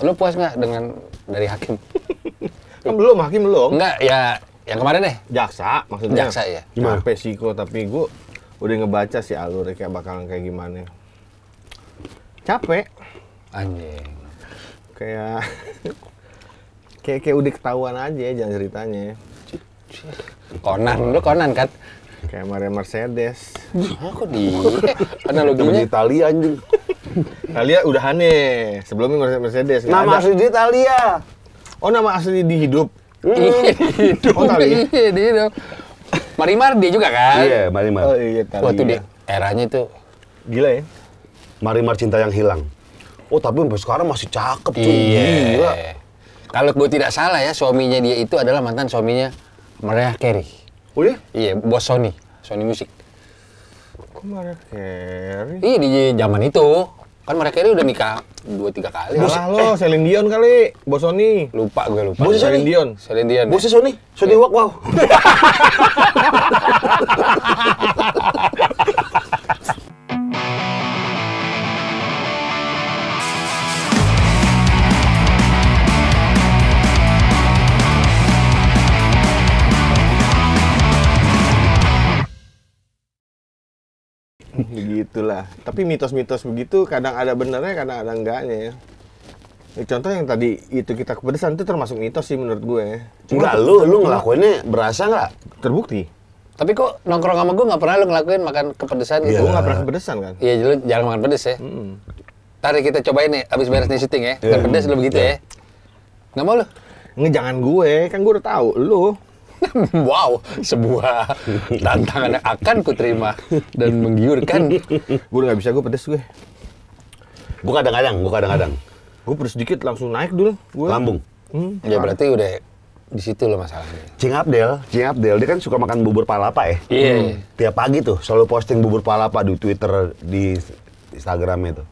Lu puas nggak dengan dari hakim? kan belum, hakim belum. Enggak, ya yang kemarin deh. Jaksa maksudnya. Jaksa ya. Gimana? Nah, tapi gua udah ngebaca sih alur kayak bakalan kayak gimana. Capek. Anjing. Kayak kayak kayak udah ketahuan aja jangan ceritanya. Konan, lu Konan kan? Kayak Maria Mercedes. Hah, kok di Analoginya. Di Italia anjing. Talia udah aneh. Sebelumnya ngurusin Mercedes. nama asli dia Talia. Oh nama asli di hidup. Hmm. hidup. Oh di hidup. Marimar dia juga kan? Iya, Marimar. Oh iya, Talia. Waktu di eranya itu gila ya. Marimar cinta yang hilang. Oh tapi sampai sekarang masih cakep tuh. Iya. Gila. Kalau gue tidak salah ya suaminya dia itu adalah mantan suaminya Mariah Carey. Oh iya? Iya, bos Sony, Sony Music. Kok Mariah Carey? Iya di zaman itu. Kan mereka ini udah nikah dua tiga kali. Bos lah lo, Celine Dion kali, Bos Sony. Lupa gue lupa. Bos Celine Dion. Celine Dion. Ya. Bos Sony, Sony Walk wow. Begitulah. Tapi mitos-mitos begitu kadang ada benernya, kadang ada enggaknya ya. ya. contoh yang tadi itu kita kepedesan itu termasuk mitos sih menurut gue. Ya. Enggak, lu lu ngelakuinnya berasa nggak? Terbukti. Tapi kok nongkrong sama gue nggak pernah lu ngelakuin makan kepedesan gitu? Ya. Gue nggak pernah kepedesan kan? Iya, lu jarang makan pedes ya. hmm. kita cobain nih, ya, abis beres nih syuting ya. Yeah. pedes lu begitu yeah. ya. Nggak mau lu? Nggak, jangan gue. Kan gue udah tahu lu. wow, sebuah tantangan yang akan kuterima dan menggiurkan. gue nggak bisa, gue pedes gue. Gue kadang-kadang, gue kadang-kadang. Gue pedes sedikit langsung naik dulu. Gue. Lambung. Hmm. Ya berarti udah di situ loh masalahnya. Cing Abdel, Cing Abdel dia kan suka makan bubur palapa ya. Iya. Hmm. Tiap pagi tuh selalu posting bubur palapa di Twitter, di Instagram itu.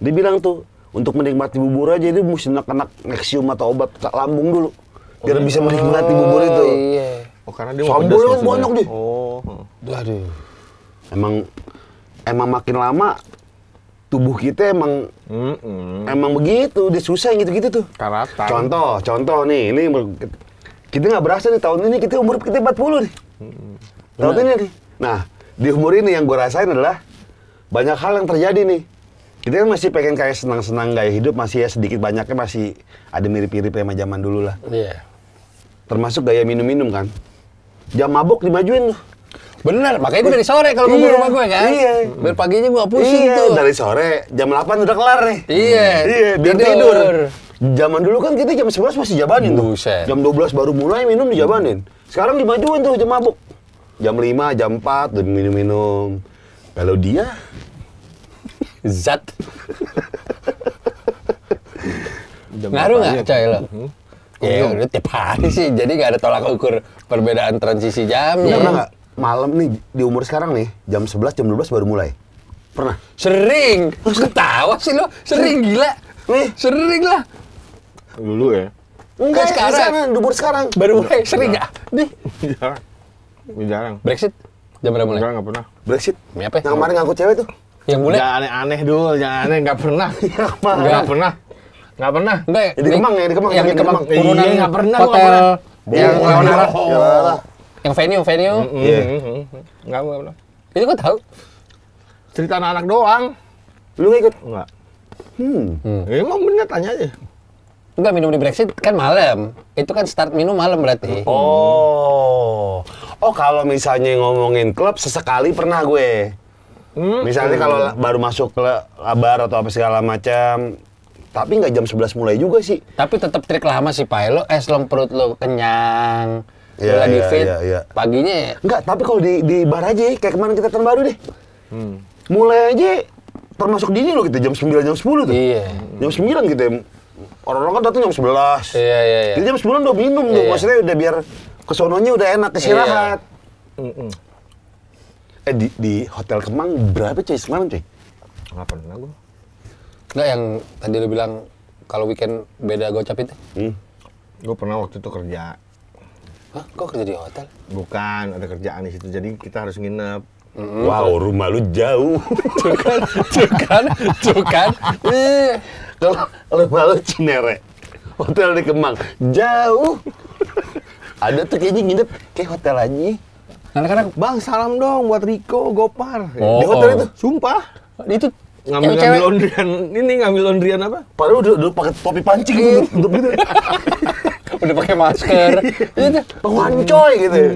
Dibilang tuh untuk menikmati bubur aja ini mesti nak naksium atau obat lambung dulu biar oh, bisa iya. menikmati bubur itu. Oh, iya. Oh karena dia mau pedas maksudnya. banyak dia. Oh. Aduh. Emang emang makin lama tubuh kita emang mm -mm. emang begitu dia susah gitu-gitu tuh. Karatan. Contoh, contoh nih, ini kita nggak berasa nih tahun ini kita umur kita 40 nih. Mm Tahun ini nih. Nah, di umur ini yang gue rasain adalah banyak hal yang terjadi nih. Kita kan masih pengen kayak senang-senang gaya hidup masih ya sedikit banyaknya masih ada mirip-mirip sama zaman dulu lah. Iya. Yeah termasuk gaya minum-minum kan jam mabuk dimajuin tuh Bener, makanya gue dari sore kalau iya, ke rumah gue kan. Iya. Biar paginya gue pusing iya, tuh. dari sore, jam 8 udah kelar nih. Iya. Iya, biar tidur. tidur. Zaman dulu kan kita jam 11 masih jabanin Buset. tuh. Jam 12 baru mulai minum dijabanin. Sekarang dimajuin tuh jam mabuk. Jam 5, jam 4 udah minum-minum. Kalau dia zat. Ngaruh nggak, Coy, lo? Hmm? Ya, udah tiap hari sih. Jadi gak ada tolak ukur perbedaan transisi jam. Pernah nggak malam nih di umur sekarang nih jam sebelas jam 12 baru mulai? Pernah? Sering. Lu ketawa sih lo. Sering gila. Nih, sering lah. Dulu ya. Enggak, sekarang. sekarang. Di umur sekarang. Baru mulai sering nggak? Di? Jarang. Jarang. Brexit? Jam berapa mulai? Enggak, nggak pernah. Brexit? Ya, apa? Yang kemarin ngangkut cewek tuh? Yang mulai? Jangan aneh-aneh dulu, yang aneh, nggak pernah. nggak pernah. Nggak pernah. Enggak. Ya, di Kemang ya, di Kemang. Yang di Kemang. Turunan iya, nggak pernah. Hotel. Yang Leonara. Iya, yang venue, venue. Iya. iya. iya. Nggak pernah. Itu gue tahu. Cerita anak-anak doang. Lu ikut? Enggak. Hmm. hmm. Ya, emang bener tanya aja. Enggak minum di Brexit kan malam. Itu kan start minum malam berarti. Oh. Oh kalau misalnya ngomongin klub sesekali pernah gue. Hmm. Misalnya kalau hmm. baru masuk ke labar atau apa segala macam tapi nggak jam 11 mulai juga sih. Tapi tetap trik lama sih Pak. Lo es long perut lo kenyang, yeah, lo lagi yeah, fit, yeah, yeah. paginya. Enggak, tapi kalau di, di bar aja ya, kayak kemarin kita terbaru deh. Hmm. Mulai aja termasuk dini lo kita gitu, jam 9 jam 10 tuh. Iya. Jam sembilan gitu ya. Orang-orang kan datang jam sebelas Iya iya iya. Jadi jam sepuluh udah minum yeah, tuh. Yeah. Maksudnya udah biar kesononya udah enak iya. istirahat. Eh di, di hotel Kemang berapa cuy semalam cuy? Enggak pernah gue Enggak yang tadi lu bilang kalau weekend beda gocap itu? Hmm. Gue pernah waktu itu kerja. Hah? Kok kerja di hotel? Bukan, ada kerjaan di situ. Jadi kita harus nginep. Mm-hmm. Wow, rumah lu jauh. cukan, cukan, cukan. Kalau rumah lu Cinere, hotel di Kemang, jauh. ada tuh kayaknya nginep kayak hotel aja. Anak-anak, bang salam dong buat Riko Gopar. Oh, di hotel oh. itu, sumpah. Itu ngambil cewek ngambil laundryan ini ngambil laundryan apa? Padahal udah udah pakai topi pancing gitu Untuk gitu. udah pakai masker. gitu. coy gitu. Ya.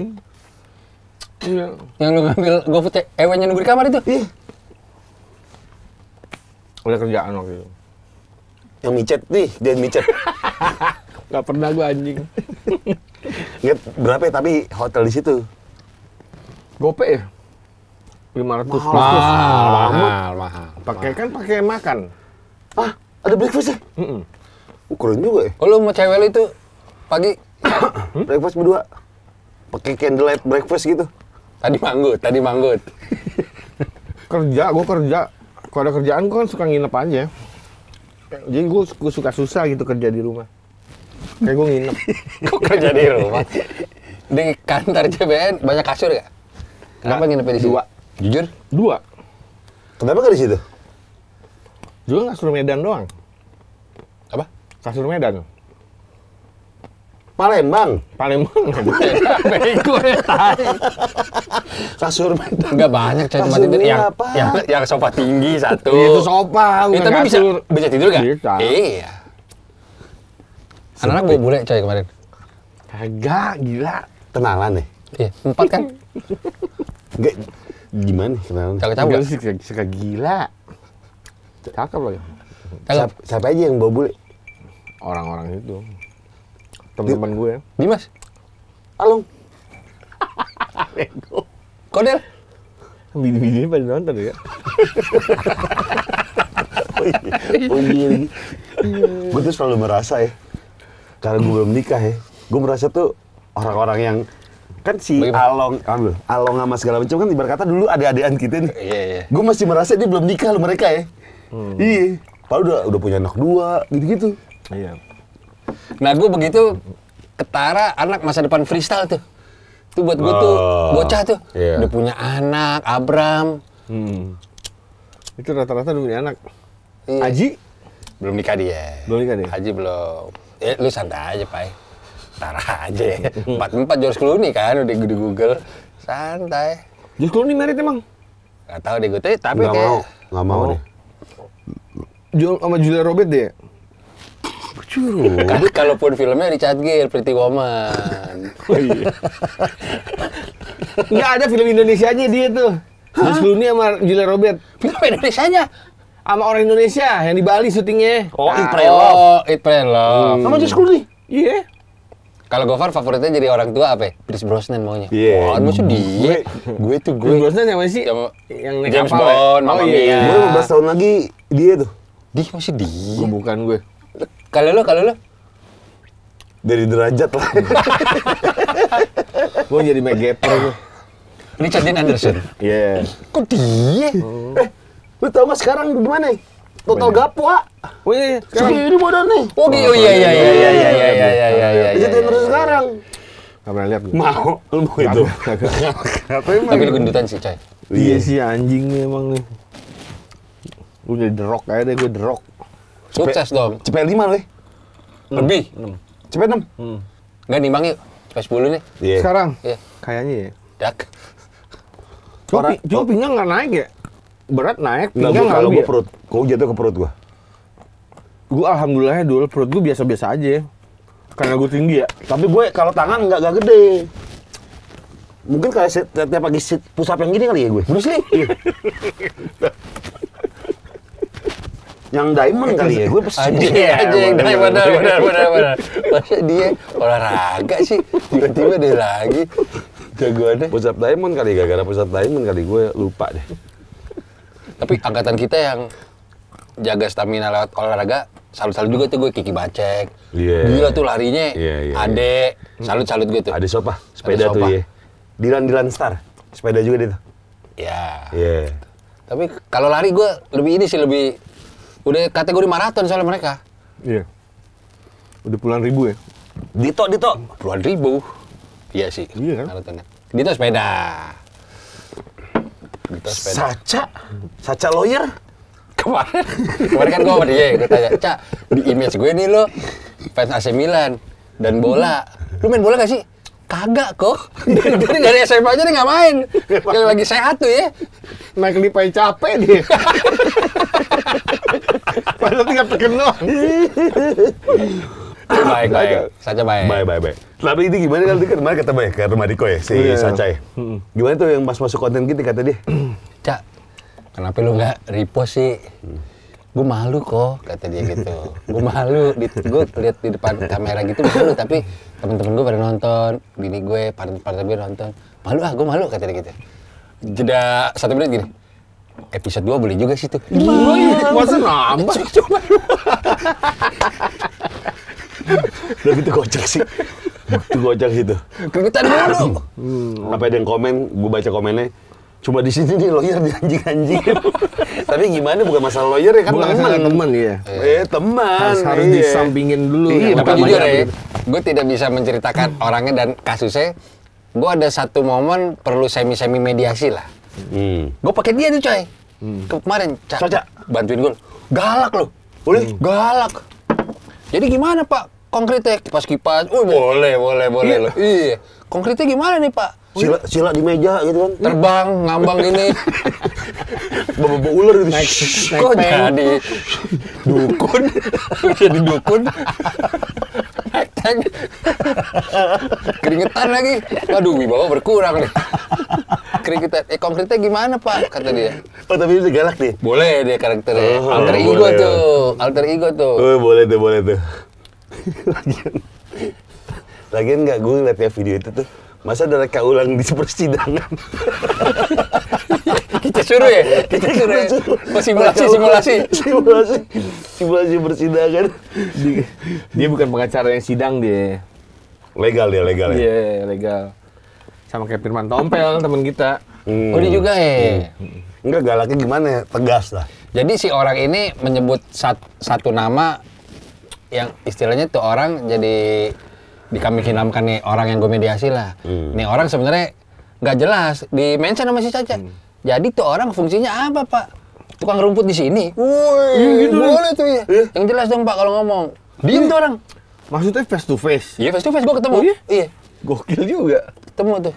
Iya. Yang lu ngambil GoFood ewenya nunggu di kamar itu. Iya. Udah kerjaan waktu itu. Yang micet nih, dia micet. Gak pernah gue anjing. Ingat berapa ya tapi hotel di situ? Gope ya? 500 mahal, mahal, mahal, mahal, Pakai kan pakai makan. Ah, ada breakfast ya? Heeh. Mm oh, keren juga ya. Oh, mau cewek itu pagi breakfast berdua. Pakai candlelight breakfast gitu. Tadi manggut, tadi manggut. kerja, gua kerja. Kalau ada kerjaan gua kan suka nginep aja. Jadi gua, gua suka susah gitu kerja di rumah. Kayak gua nginep. Kok kerja di rumah? di kantor CBN banyak kasur gak? Kenapa nginep di sini? Dua. Jujur? Dua. Kenapa gak di situ? Juga kasur Medan doang. Apa? Kasur Medan. Palembang. Palembang. Bego ya tadi Kasur Medan. Enggak banyak coy tempat tidur yang, apa? yang yang sofa tinggi satu. Iya, itu sofa. Itu tapi bisa bisa tidur enggak? Bisa. Iya. Anak-anak gue bule coy kemarin. Kagak gila. Kenalan nih. Iya, empat kan? enggak Gimana kenalan? Kakak sih Suka, suka gila. Cakep loh. Ya. Siapa, siapa aja yang bawa bule? Orang-orang itu. Teman-teman gue. Dimas. Alung. Kodel. Bini-bini pada nonton ya. Oh iya. oh iya Gue tuh selalu merasa ya, karena gue belum nikah ya, gue merasa tuh orang-orang yang kan si Bagaimana? Along ambil Along sama segala macam kan ibarat kata dulu ada adean kita nih. Iya, iya. Gue masih merasa dia belum nikah lo mereka ya. Hmm. Iya. Padahal udah udah punya anak dua gitu-gitu. Iya. Nah gue begitu ketara anak masa depan freestyle tuh. Itu buat gue oh. tuh bocah tuh. Iya. Udah punya anak, Abram. Hmm. Itu rata-rata udah punya anak. Iya. Haji? Belum nikah dia. Belum nikah dia? Aji belum. Eh lu santai aja, Pak. Ntar aja ya. Empat empat George Clooney kan udah di Google. Santai. George Clooney merit emang? Gak tau deh gue tapi gak mau, gak mau deh. Jual sama Julia Robert deh. Kan Kalaupun filmnya Richard Gere, Pretty Woman. Oh iya. Nggak ada film Indonesia aja dia tuh. George Clooney sama Julia Robert. Film nya Sama orang Indonesia yang di Bali syutingnya. Oh, It nah, Pray Love. Oh, It Pray Love. Sama Josh Clooney? Iya. Kalau Gofar favoritnya jadi orang tua apa? Ya? Pierce Brosnan maunya. Iya. Yeah. Wah, maksud dia. gue tuh gue. Pierce Brosnan yang sih? Yang, yang naik James kapal. Ya? Bond, oh, iya. Gue 15 tahun lagi dia tuh. Dia masih dia. Gue oh, bukan gue. Kalau lo, kalau lo? Dari derajat lah. gue jadi megaper gue. Ini Dean Anderson. Iya. Yeah. Kok dia? Oh. Eh, lu tau gak sekarang gimana ya? total gapo ah. Wih, segini badannya. Oh, nih, Oh, iya iya iya iya iya iya iya iya iya iya. iya iya iya Gak pernah lihat gue. Mau, lu mau itu. Tapi lu gendutan sih, Coy. Iya sih anjing emang nih. Lu jadi derok aja deh, gue derok. Sukses dong. Cepet 5, lu. Lebih. Cepet enam. Enggak nimbang yuk. Cepet 10 nih. Sekarang. Kayaknya ya. Dak. Joping, jopingnya gak naik ya? berat naik, pinggang kalau gue perut, gue jatuh ke perut gue. Gue alhamdulillah dulu perut gue biasa-biasa aja. Karena gue tinggi ya. Tapi gue kalau tangan nggak nggak gede. Mungkin kayak setiap tiap, pagi sit pusap yang gini kali ya gue. Bruce Lee. Iya. yang diamond kali ya gue pesen dia aja yang diamond benar benar benar benar masa dia olahraga sih tiba-tiba dia lagi jagoannya pusat diamond kali gak? gara pusat diamond kali gue lupa deh tapi angkatan kita yang jaga stamina lewat olahraga, salut-salut juga tuh gue Kiki Bacek. Yeah. Gila tuh larinya, yeah, yeah, iya. ade, yeah. salut-salut gue tuh. Ade Sopa, sepeda ade tuh ya. Dilan-dilan star, sepeda juga dia tuh. Ya. Yeah. Tapi kalau lari gue lebih ini sih, lebih... Udah kategori maraton soalnya mereka. Iya. Yeah. Udah puluhan ribu ya? Dito, Dito. Puluhan ribu. Iya sih. Iya kan? Maratonnya. Dito sepeda gitu sepeda. Saca? Saca lawyer? Kemarin, kemarin kan gue sama dia, gue tanya, Cak, di image gue nih lo fans AC Milan dan bola. Lu main bola gak sih? Kagak kok. Dari, dari, SMA aja dia gak main. Yang lagi sehat tuh ya. Naik lipai capek dia. Padahal tinggal tekan baik baik. Saca baik. Baik baik baik. Tapi ini gimana kan kemarin kata ya, baik ke rumah Diko ya si yeah. Saca ya. Gimana tuh yang pas masuk konten gitu kata dia? Cak, kenapa lu nggak repost sih? Gue malu kok, kata dia gitu. Gue malu, gue lihat di depan kamera gitu malu, tapi temen-temen gue pada nonton, bini gue, partner-partner gue nonton. Malu ah, gue malu, kata dia gitu. Jeda satu menit gini, episode 2 boleh juga sih tuh. Gila, masa nambah? Coba Udah gitu kocak sih. Itu kocak gitu. Kreditan gitu. dulu. Hmm. ada yang komen, gue baca komennya, cuma di sini nih lawyer di anjing Tapi gimana bukan masalah lawyer ya kan bukan teman. teman ya. Eh, teman. Harus, harus iya. disampingin dulu. Iya, bukan jujur ya, gitu? gue tidak bisa menceritakan orangnya dan kasusnya. Gue ada satu momen perlu semi-semi mediasi lah. Hmm. Gue pakai dia tuh coy. Hmm. Kemarin Caca, Caca. bantuin gue. Galak loh. Boleh? Hmm. Galak. Jadi gimana Pak? konkretnya kipas kipas oh boleh boleh boleh iya. loh iya konkretnya gimana nih pak sila sila di meja gitu kan terbang ngambang ini, bawa ular gitu naik, naik kok pen. jadi dukun jadi dukun keringetan lagi waduh wibawa berkurang nih keringetan eh konkretnya gimana pak kata dia oh tapi bisa galak nih boleh dia karakternya oh, alter ego boleh. tuh alter ego tuh oh, boleh tuh boleh tuh lagian lagian nggak gue ngeliat ya video itu tuh masa ada kau ulang di persidangan kita suruh ya kita suruh ya. Oh, simulasi simulasi simulasi simulasi persidangan dia bukan pengacara yang sidang dia legal dia legal ya iya yeah, legal sama kayak Firman Tompel teman kita hmm. oh dia juga ya hmm. enggak galaknya gimana ya tegas lah jadi si orang ini menyebut sat, satu nama yang istilahnya tuh orang jadi di kami kinamkan nih orang yang gue mediasi lah. Hmm. Nih orang sebenarnya nggak jelas di mention sama si Caca. Hmm. Jadi tuh orang fungsinya apa pak? Tukang rumput di sini. Woi, ya, gitu boleh tuh ya. Eh. Yang jelas dong pak kalau ngomong. Diem tuh orang. Maksudnya face to face. Iya face to face gue ketemu. Oh, iya. iya. Gokil juga. Ketemu tuh.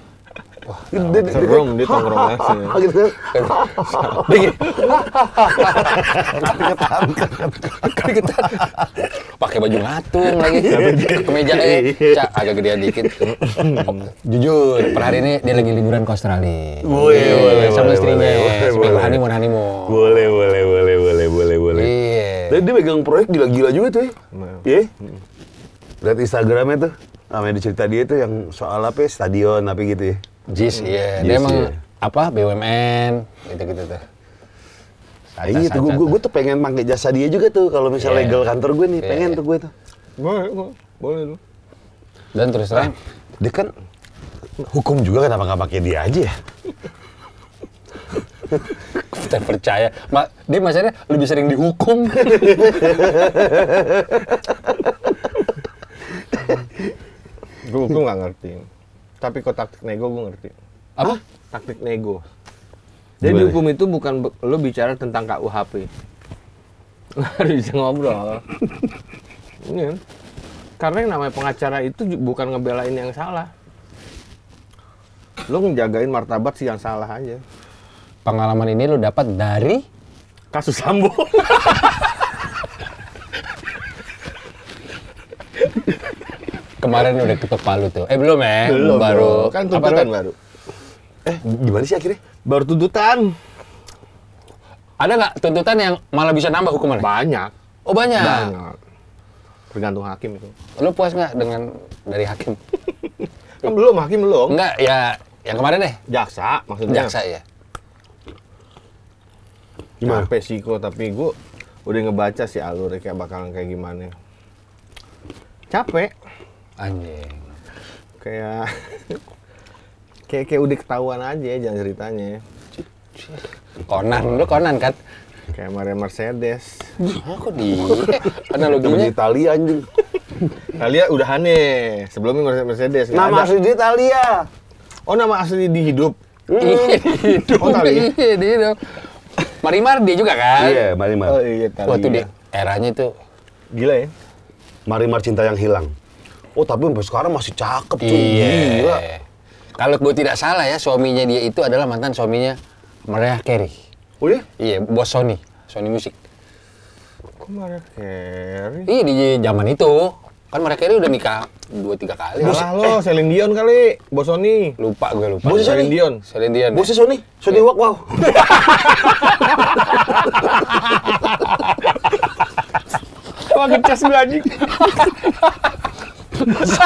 Wah, dia, serum dia, dia tongkrongannya. Ah, gitu kan. Dia kegetan, Pakai baju ngatung lagi. Iya. Kemeja eh, iya. agak gedean dikit. Jujur, per hari ini dia lagi liburan ke Australia. Boleh, iya, boleh, sama istrinya. Seminggu honeymoon, honeymoon. Boleh, boleh, boleh, boleh, boleh, boleh. Iya. dia megang proyek gila-gila juga tuh ya. Iya. Lihat Instagramnya tuh. Namanya cerita dia tuh yang soal apa ya, stadion apa gitu ya. JIS, iya. Dia emang iya. apa BUMN gitu-gitu tuh. Iya, tuh gue, gue tuh pengen pakai jasa dia juga tuh kalau misalnya yeah. legal kantor gue nih, yeah. pengen iya. tuh gue tuh. Boleh, boleh tuh. Dan terus terang, eh, dia kan hukum juga kenapa nggak pakai dia aja ya? Kita percaya, Ma, dia maksudnya lebih sering dihukum. gue hukum nggak ngerti. Tapi kok taktik nego gue ngerti. Apa? Taktik nego. Jadi Boleh. hukum itu bukan lo bicara tentang KUHP. Lo harus bisa ngobrol. Ini. Iya. Karena yang namanya pengacara itu bukan ngebelain yang salah. Lo ngejagain martabat si yang salah aja. Pengalaman ini lo dapat dari kasus Sambo. kemarin udah ketuk palu tuh. Eh belum ya? Belum. Baru. Kan tuntutan baru. Eh gimana sih akhirnya? Baru tuntutan. Ada nggak tuntutan yang malah bisa nambah hukuman? Banyak. Oh banyak. Banyak. Tergantung hakim itu. Lo puas nggak dengan dari hakim? kan belum, hakim belum. Enggak, ya yang kemarin deh. Jaksa maksudnya. Jaksa ya. Gimana? Capek sih tapi gue udah ngebaca sih alur kayak bakalan kayak gimana. Capek anjing kayak kayak kayak udah ketahuan aja jangan ceritanya konan lu konan kan kayak Maria Mercedes aku kok di analoginya di Italia anjing Italia udah aneh sebelumnya Mercedes nama asli di Italia oh nama asli di hidup hidup hmm. oh, di hidup Marimar dia juga kan? Iya, Marimar. Oh iya, Waktu di eranya itu gila ya. Marimar cinta yang hilang. Oh tapi sampai sekarang masih cakep cuy. Iya. Gila. Kalau gue tidak salah ya suaminya dia itu adalah mantan suaminya Mariah Carey. Oh iya? Iya, bos Sony, Sony Music. Kok Mariah Carey? Iya di zaman itu. Kan Mariah Carey udah nikah dua tiga kali. Bos lo, eh. Celine Dion kali, bos Sony. Lupa gue lupa. Bos Celine Dion. Celine Dion. Ya. Bos Sony, Sony yeah. Wow. Wah, ngecas gue anjing. masa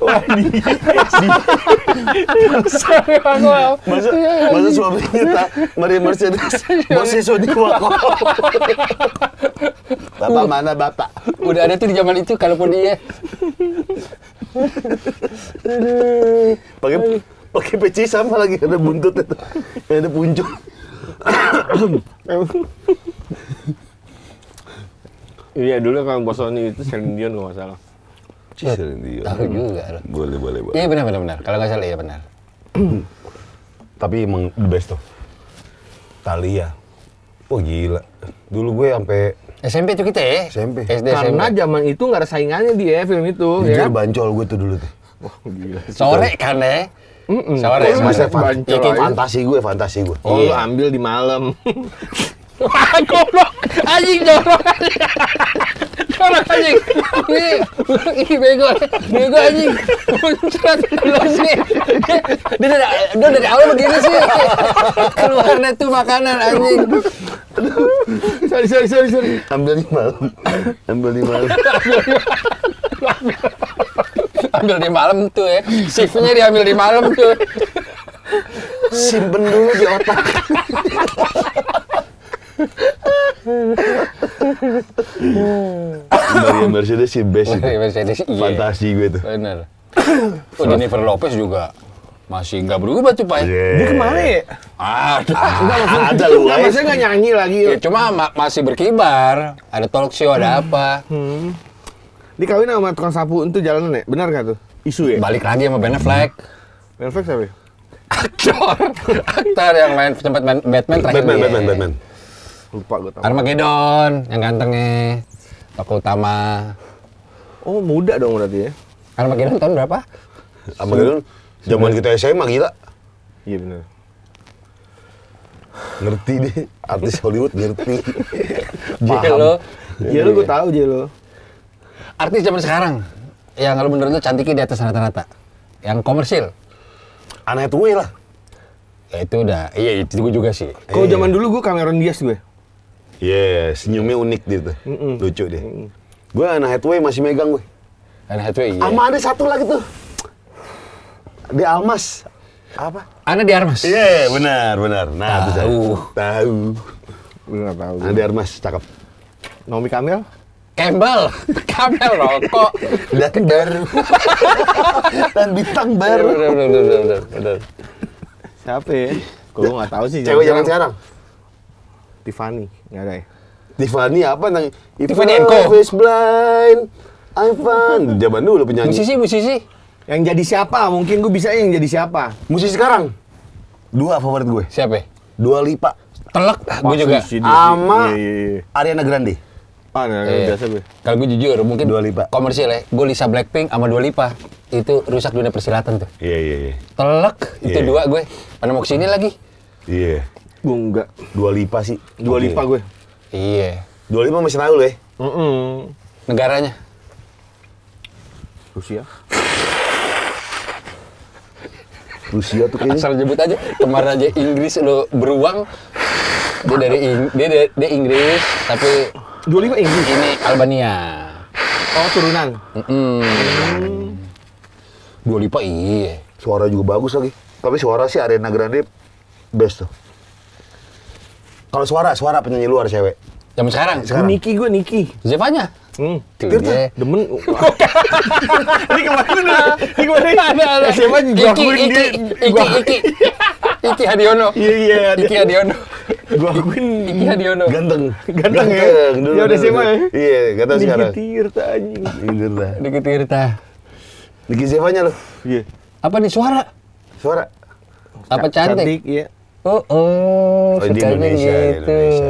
Wani masa masa suami kita mari Mercedes bosnya Sony Bapak mana bapak? Udah ada tuh di zaman itu kalaupun dia. Pakai pakai peci sama lagi ada buntut itu. Ada puncung. Iya dulu kan Bosoni itu Celine Dion kalau salah. Celine Dion. Tahu juga. Boleh boleh boleh. Iya benar benar benar. Kalau nggak salah ya benar. Tapi emang the best tuh. Talia. Ya. oh, gila. Dulu gue sampai SMP itu kita ya? Eh. SMP. SD, Karena SMP. zaman itu nggak ada saingannya dia eh, film itu. Ya Jujur ya? bancol gue tuh dulu tuh. Oh gila. Sore kan ya? Mm -mm. Sore. Masih ya, fan ya, fantasi gue, fantasi gue. Oh, iya. lu ambil di malam. lo anjing dorong anjing anjing ini ini bego bego anjing muncrat lu sih dia dari dia dari awal begini sih keluarnya tuh makanan anjing sorry sorry sorry sorry ambil di malam ambil di malam ambil di malam tuh ya shiftnya diambil di malam tuh simpen dulu di otak dari Mercedes sih best itu. Mercedes iya. Fantasi gue tuh. Bener. Oh Jennifer Lopez juga masih nggak berubah tuh pak ya? yeah. dia kemana ya Ah, nggak maksud, ada lu nggak eh. maksudnya nggak nyanyi lagi ya, cuma ma masih berkibar ada talk show hmm. ada apa hmm. kawin sama tukang sapu itu jalanan ya benar nggak tuh isu ya balik lagi sama Ben Affleck Ben Affleck siapa ya? aktor aktor yang main sempat main Batman terakhir Batman, Batman, Batman. Lupa gue tahu. Armageddon yang gantengnya. Tokoh utama. Oh, muda dong berarti ya. Armageddon tahun berapa? Armageddon zaman kita SMA gila. Iya benar. Ngerti deh, artis Hollywood ngerti. Jelo. Jelo iya, gue iya. tahu Jelo. Artis zaman sekarang yang kalau menurut lo cantiknya di atas rata-rata. Yang komersil. Aneh tuh lah. Ya itu udah, iya itu gue juga sih. Kalau iya. zaman dulu gue Cameron Diaz gue. Iya, yeah, senyumnya unik dia tuh. Mm -mm. Lucu dia. Mm -mm. Gue anak headway masih megang gue. Anak headway, iya. Sama ada satu lagi tuh. Di Almas. Apa? Anak di Almas. Iya, yeah, benar, benar. Nah, tahu. Itu tahu. Benar tahu. Ana di Almas cakep. Naomi Kamil? Campbell, Campbell rokok. Dan baru. Dan bintang iya, baru. Benar, benar, benar, benar. Siapa ya? Gue gak tahu sih. Cewek zaman sekarang. Tiffany nggak ada ya Tiffany apa nang Tiffany Enko Face Blind I'm fun zaman dulu penyanyi musisi musisi yang jadi siapa mungkin gue bisa yang jadi siapa musisi sekarang dua favorit gue siapa ya? dua lipa telak ah, gue juga sama iya, iya, iya. Ariana Grande Ah, nah, iya. biasa gue. Kalau gue jujur, mungkin dua lipa. komersil ya. Gue Lisa Blackpink sama dua lipa itu rusak dunia persilatan tuh. Iya yeah, iya. Yeah, yeah. Telak itu iya. dua gue. Mana mau kesini lagi? Iya. Yeah. Gue enggak. Dua lipa sih. Dua lipa gue. Iya. Dua lipa masih tahu ya? Mm -mm. Negaranya? Rusia. Rusia tuh kayaknya. Asal jemput aja. Kemarin aja Inggris lo beruang. Dia dari Ing dia, dia, dia Inggris tapi dua lipa Inggris. Ini Albania. Oh, turunan. Mm -mm. Dua lipa iya. Suara juga bagus lagi. Tapi suara sih Arena Grande best tuh. Kalau suara, suara penyanyi luar cewek. Zaman sekarang? sekarang. Niki gue Niki. Zevanya? Hmm. Tirta. Ya. Demen. ini kemarin nih. Ini kemarin. Ada ada. Siapa gua akuin dia. Iki Iki. Iki Hadiono. Iya iya. iya iki Hadiono. Gua akuin Iki Hadiono. Ganteng. Ganteng ganteng ya. Iya udah siapa ya? Iya, gak tau sekarang. Niki Tirta anjing. Niki Tirta. Niki Tirta. Niki Zevanya lo. Iya. Apa nih suara? Suara. Apa cantik? Cantik, iya. Oh, oh, oh di Indonesia, gitu. Indonesia.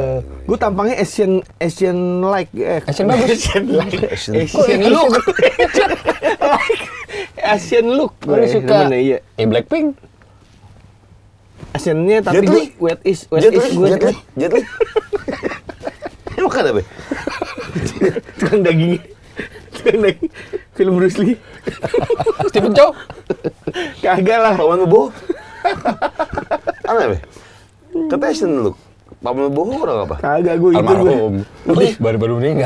Gue tampangnya Asian Asian like eh. Asian bagus. Asian like. Asian, look. Asian look. Gue suka. Mana, iya. Ya Blackpink. Asiannya tapi gue wet is wet is gue. Jet li. Ini li. apa? Tukang daging. Tukang daging. Film Bruce Lee. Stephen Chow. Kagak lah. Pawan Bobo. Aneh, Ketesin lu. Paman Boho orang apa? Kagak gue itu gue. baru-baru ini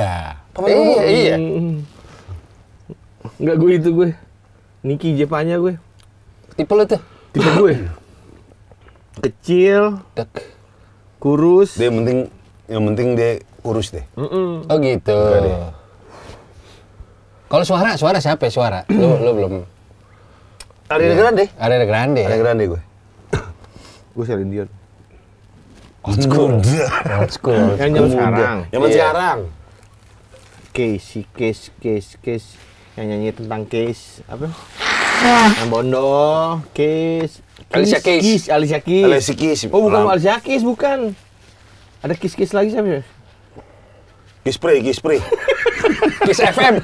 Paman eh, Boho. Iya. Enggak gue itu gue. Niki Jepanya gue. Tipe lu tuh. Tipe gue. Kecil. Tek. Kurus. Dia penting yang penting dia kurus deh. Mm -mm. Oh gitu. Kalau suara, suara siapa ya suara? lu, lu belum. yang Grande. yang Grande. yang Grande gue gue Celine Dion old school old school yang zaman sekarang zaman yeah. sekarang case case case case yang nyanyi tentang case apa ah. yang bondo case Alicia Keys. Keys. Alicia Keys. Alicia Keys. Oh bukan Lam. Alicia Keys, bukan. Ada Keys Keys lagi siapa ya? Keys Spray, Keys Spray. Keys FM.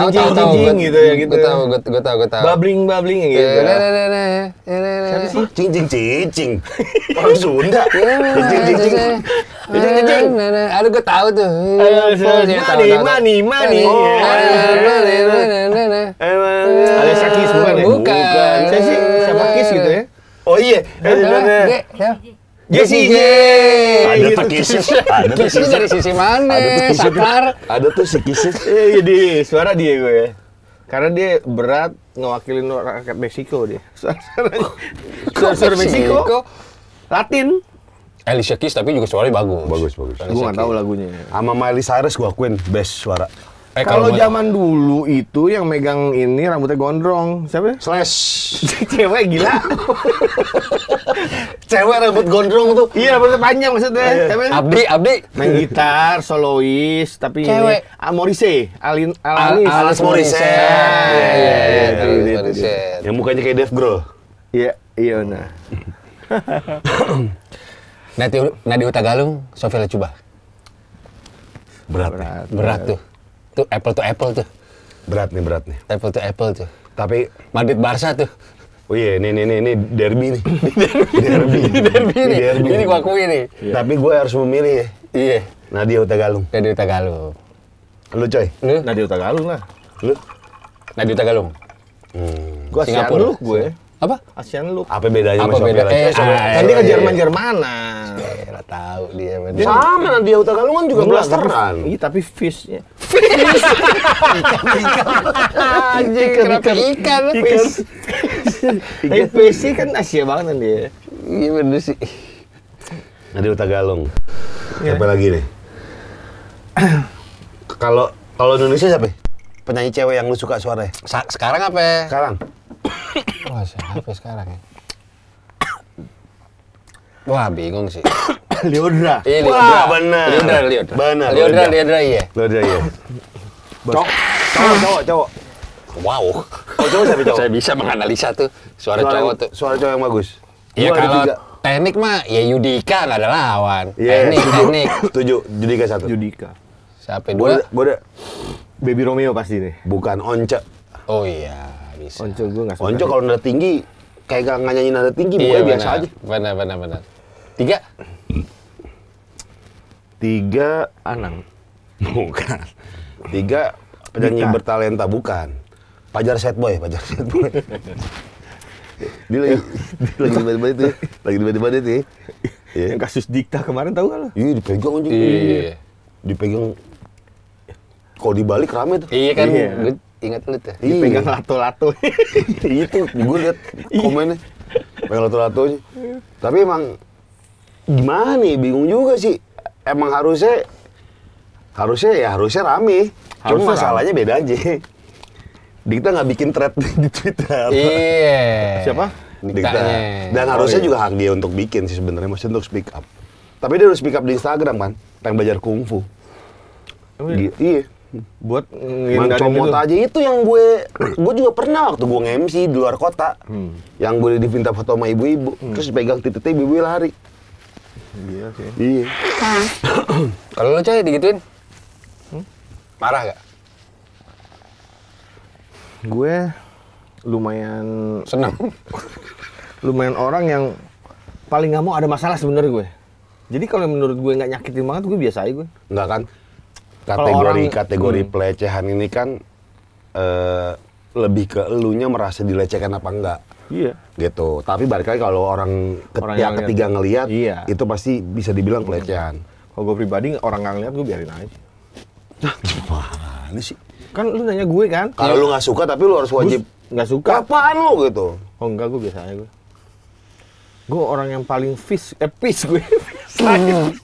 tahu tahu tahu gitu ya gitu. Gue tahu, gue tahu, gue tahu. Babling babling gitu. Ya, ne ne Siapa sih? Cing cing cing. Orang Sunda. Cing cing cing. Cing cing cing. Aduh gue tahu tuh. Mani mani mani. Ada Syakis bukan ya? Bukan. Siapa Kis gitu ya? Oh iya. ne Jesse J. Ada tuh kisis. Ada tuh kisis dari sisi mana? Saklar. Ada tuh si kisis. Iya, jadi suara dia gue. Karena dia berat ngewakilin rakyat Meksiko dia. Suara-suara Meksiko. Latin. Alicia Keys tapi juga suaranya bagus. Bagus bagus. Gue nggak tahu lagunya. Sama Miley Cyrus gue akuin best suara. Eh, kalau zaman dulu itu yang megang ini rambutnya gondrong siapa? Slash. Cewek gila cewek rambut gondrong tuh. Iya, rambutnya panjang maksudnya. Iya. Cewek. Abdi, Abdi main gitar, solois, tapi cewek. ini ah, Morise, Alin Alanis. Al Alanis Morise. Iya, iya, ah, iya. iya, iya Yang mukanya kayak Dave Grohl. Iya, iya nah. Nadi, Nadi galung, Sofia Lecuba. Berat, berat, berat tuh. Tuh apple to apple tuh. Berat nih, berat nih. Apple to apple tuh. Tapi Madrid Barca tuh. Oh iya, ini ini ini, ini derby nih. derby. derby nih. Derby. Ini gua akui nih. Yeah. Tapi gue harus memilih Iya. Iya. Nadia Utagalung. Nadia Utagalung. Lu coy? Lu? Nadia Utagalung lah. Lu? Nadia Utagalung. Hmm. Gua Singapura. Dulu gue. Apa? Asian lu. Apa bedanya Apa beda? Eh, kan dia ke kan Jerman Jermanan. Gak tahu dia. Sama Nadia Utagalung kan juga blasteran. Iya, tapi fishnya. Fish. Ikan, ikan. Anjing, kenapa ikan? Fish. Tapi PC kan Asia banget kan dia. Ya. Iya bener sih. Ada Galung. Ya. Siapa lagi nih? Kalau kalau Indonesia siapa? Penyanyi cewek yang lu suka suaranya? Sa sekarang apa? Sekarang. Wah, siapa sekarang ya? Wah, bingung sih. Liodra. Iya, Liodra. Wah, benar. Liodra, Liodra. Benar. Liodra, Liodra, iya. Liodra, iya. Cowok, cowok, cowok. Wow. Oh, coba saya bisa. saya bisa menganalisa tuh suara, suara cowok tuh. Suara cowok yang bagus. Iya kalau teknik mah ya Yudika nggak ada lawan. Yeah. Teknik, teknik. Tujuh, Yudika satu. Yudika, Siapa dua? Gue ada Baby Romeo pasti nih. Bukan Once. Oh iya, bisa. Once gue nggak suka. Once kalau nada tinggi kayak gak, gak nyanyi nada tinggi, iya, bener, biasa aja. Benar, benar, benar. Tiga. Tiga Anang. Bukan. Tiga penyanyi bertalenta bukan. Pajar set boy, pajar set boy. dia lagi dia lagi tiba-tiba itu, ya? lagi di mana itu. Ya. Iya. Yang kasus dikta kemarin tahu kan? Iya dipegang anjing. Iya, iya, iya. Dipegang. Kalau dibalik rame tuh. Iya kan. Iya. Gue ingat lu tuh. Dipegang lato-lato. itu gue liat komennya. Pegang lato aja. Tapi emang gimana nih ya? bingung juga sih. Emang harusnya harusnya ya harusnya rame. Harusnya Cuma masalahnya rame. beda aja. Dikta nggak bikin thread di Twitter. Iya. Siapa? Dikta. Dan harusnya oh, iya. juga hak dia untuk bikin sih sebenarnya, maksudnya untuk speak up. Tapi dia harus speak up di Instagram kan, pengen belajar kungfu. Oh, iya. iya. Buat mencomot aja itu yang gue, gue juga pernah waktu gue nge-MC di luar kota, hmm. yang gue dipinta foto sama ibu-ibu, hmm. terus pegang titik-titik ibu-ibu lari. Iya sih. Iya. Kalau lo coy digituin, hmm? marah gak? gue lumayan senang lumayan orang yang paling nggak mau ada masalah sebenarnya gue jadi kalau menurut gue nggak nyakitin banget gue biasa aja gue nggak kan kategori orang, kategori hmm. pelecehan ini kan uh, lebih ke elunya merasa dilecehkan apa enggak iya gitu tapi balik lagi kalau orang ketiga, orang ketiga ngeliat iya. itu pasti bisa dibilang pelecehan kalau gue pribadi orang nggak ngeliat gue biarin aja gimana sih Kan lu nanya gue kan? Kalau ya. lu nggak suka tapi lu harus wajib nggak suka. Apaan lu gitu? Oh enggak gue biasanya gue. Gue orang yang paling fish, eh gue gue. Hmm.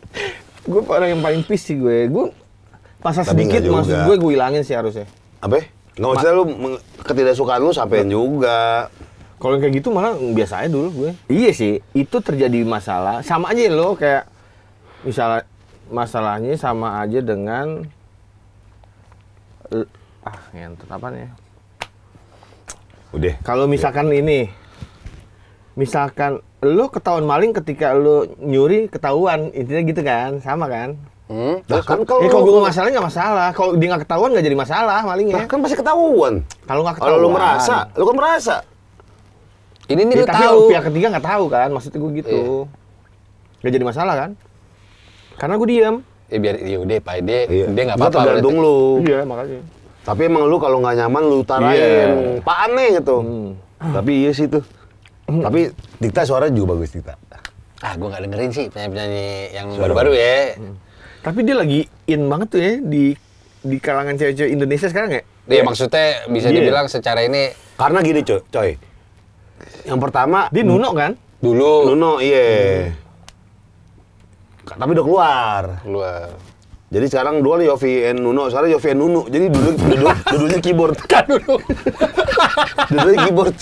gue orang yang paling fish sih gue. Gue pasal tapi sedikit maksud gue gue hilangin sih harusnya. Apa? Nggak maksudnya lu ketidaksukaan lu sampein juga. Kalau kayak gitu malah biasanya dulu gue. Iya sih, itu terjadi masalah. Sama aja lo kayak misalnya masalahnya sama aja dengan ah ngentot apa nih? Udah. Kalau misalkan Udah. ini, misalkan lu ketahuan maling ketika lu nyuri ketahuan intinya gitu kan sama kan Hmm, nah, kan kalau eh, kalau gue masalah nggak masalah. Kalau dia nggak ketahuan nggak jadi masalah malingnya. Nah, kan pasti ketahuan. Kalau nggak ketahuan. Kalau lu merasa, lu kan merasa. Ini nih ya, lu tapi tahu. pihak ketiga nggak tahu kan, maksudnya gue gitu. Iya. jadi masalah kan? Karena gue diem ya biar ya udah Pak Ede, iya. dia nggak apa-apa. tergantung lu. Iya, makanya. Tapi emang lu kalau nggak nyaman lu tarain, yeah. Pak aneh gitu. Hmm. Tapi iya sih tuh. Hmm. Tapi Dita suara juga bagus Dita. Ah, gua nggak dengerin sih penyanyi-penyanyi yang baru-baru ya. Hmm. Tapi dia lagi in banget tuh ya di di kalangan cewek-cewek Indonesia sekarang ya? Iya, iya. maksudnya bisa yeah. dibilang secara ini karena gini coy, coy. Yang pertama dia Nuno kan? Dulu. Nuno, iya. Yeah. Hmm tapi udah keluar. Keluar. Jadi sekarang dua nih Yofi and Nuno, sekarang Yofi and Nuno. Jadi duduk duduk duduknya keyboard. Kan dulu. duduknya keyboard.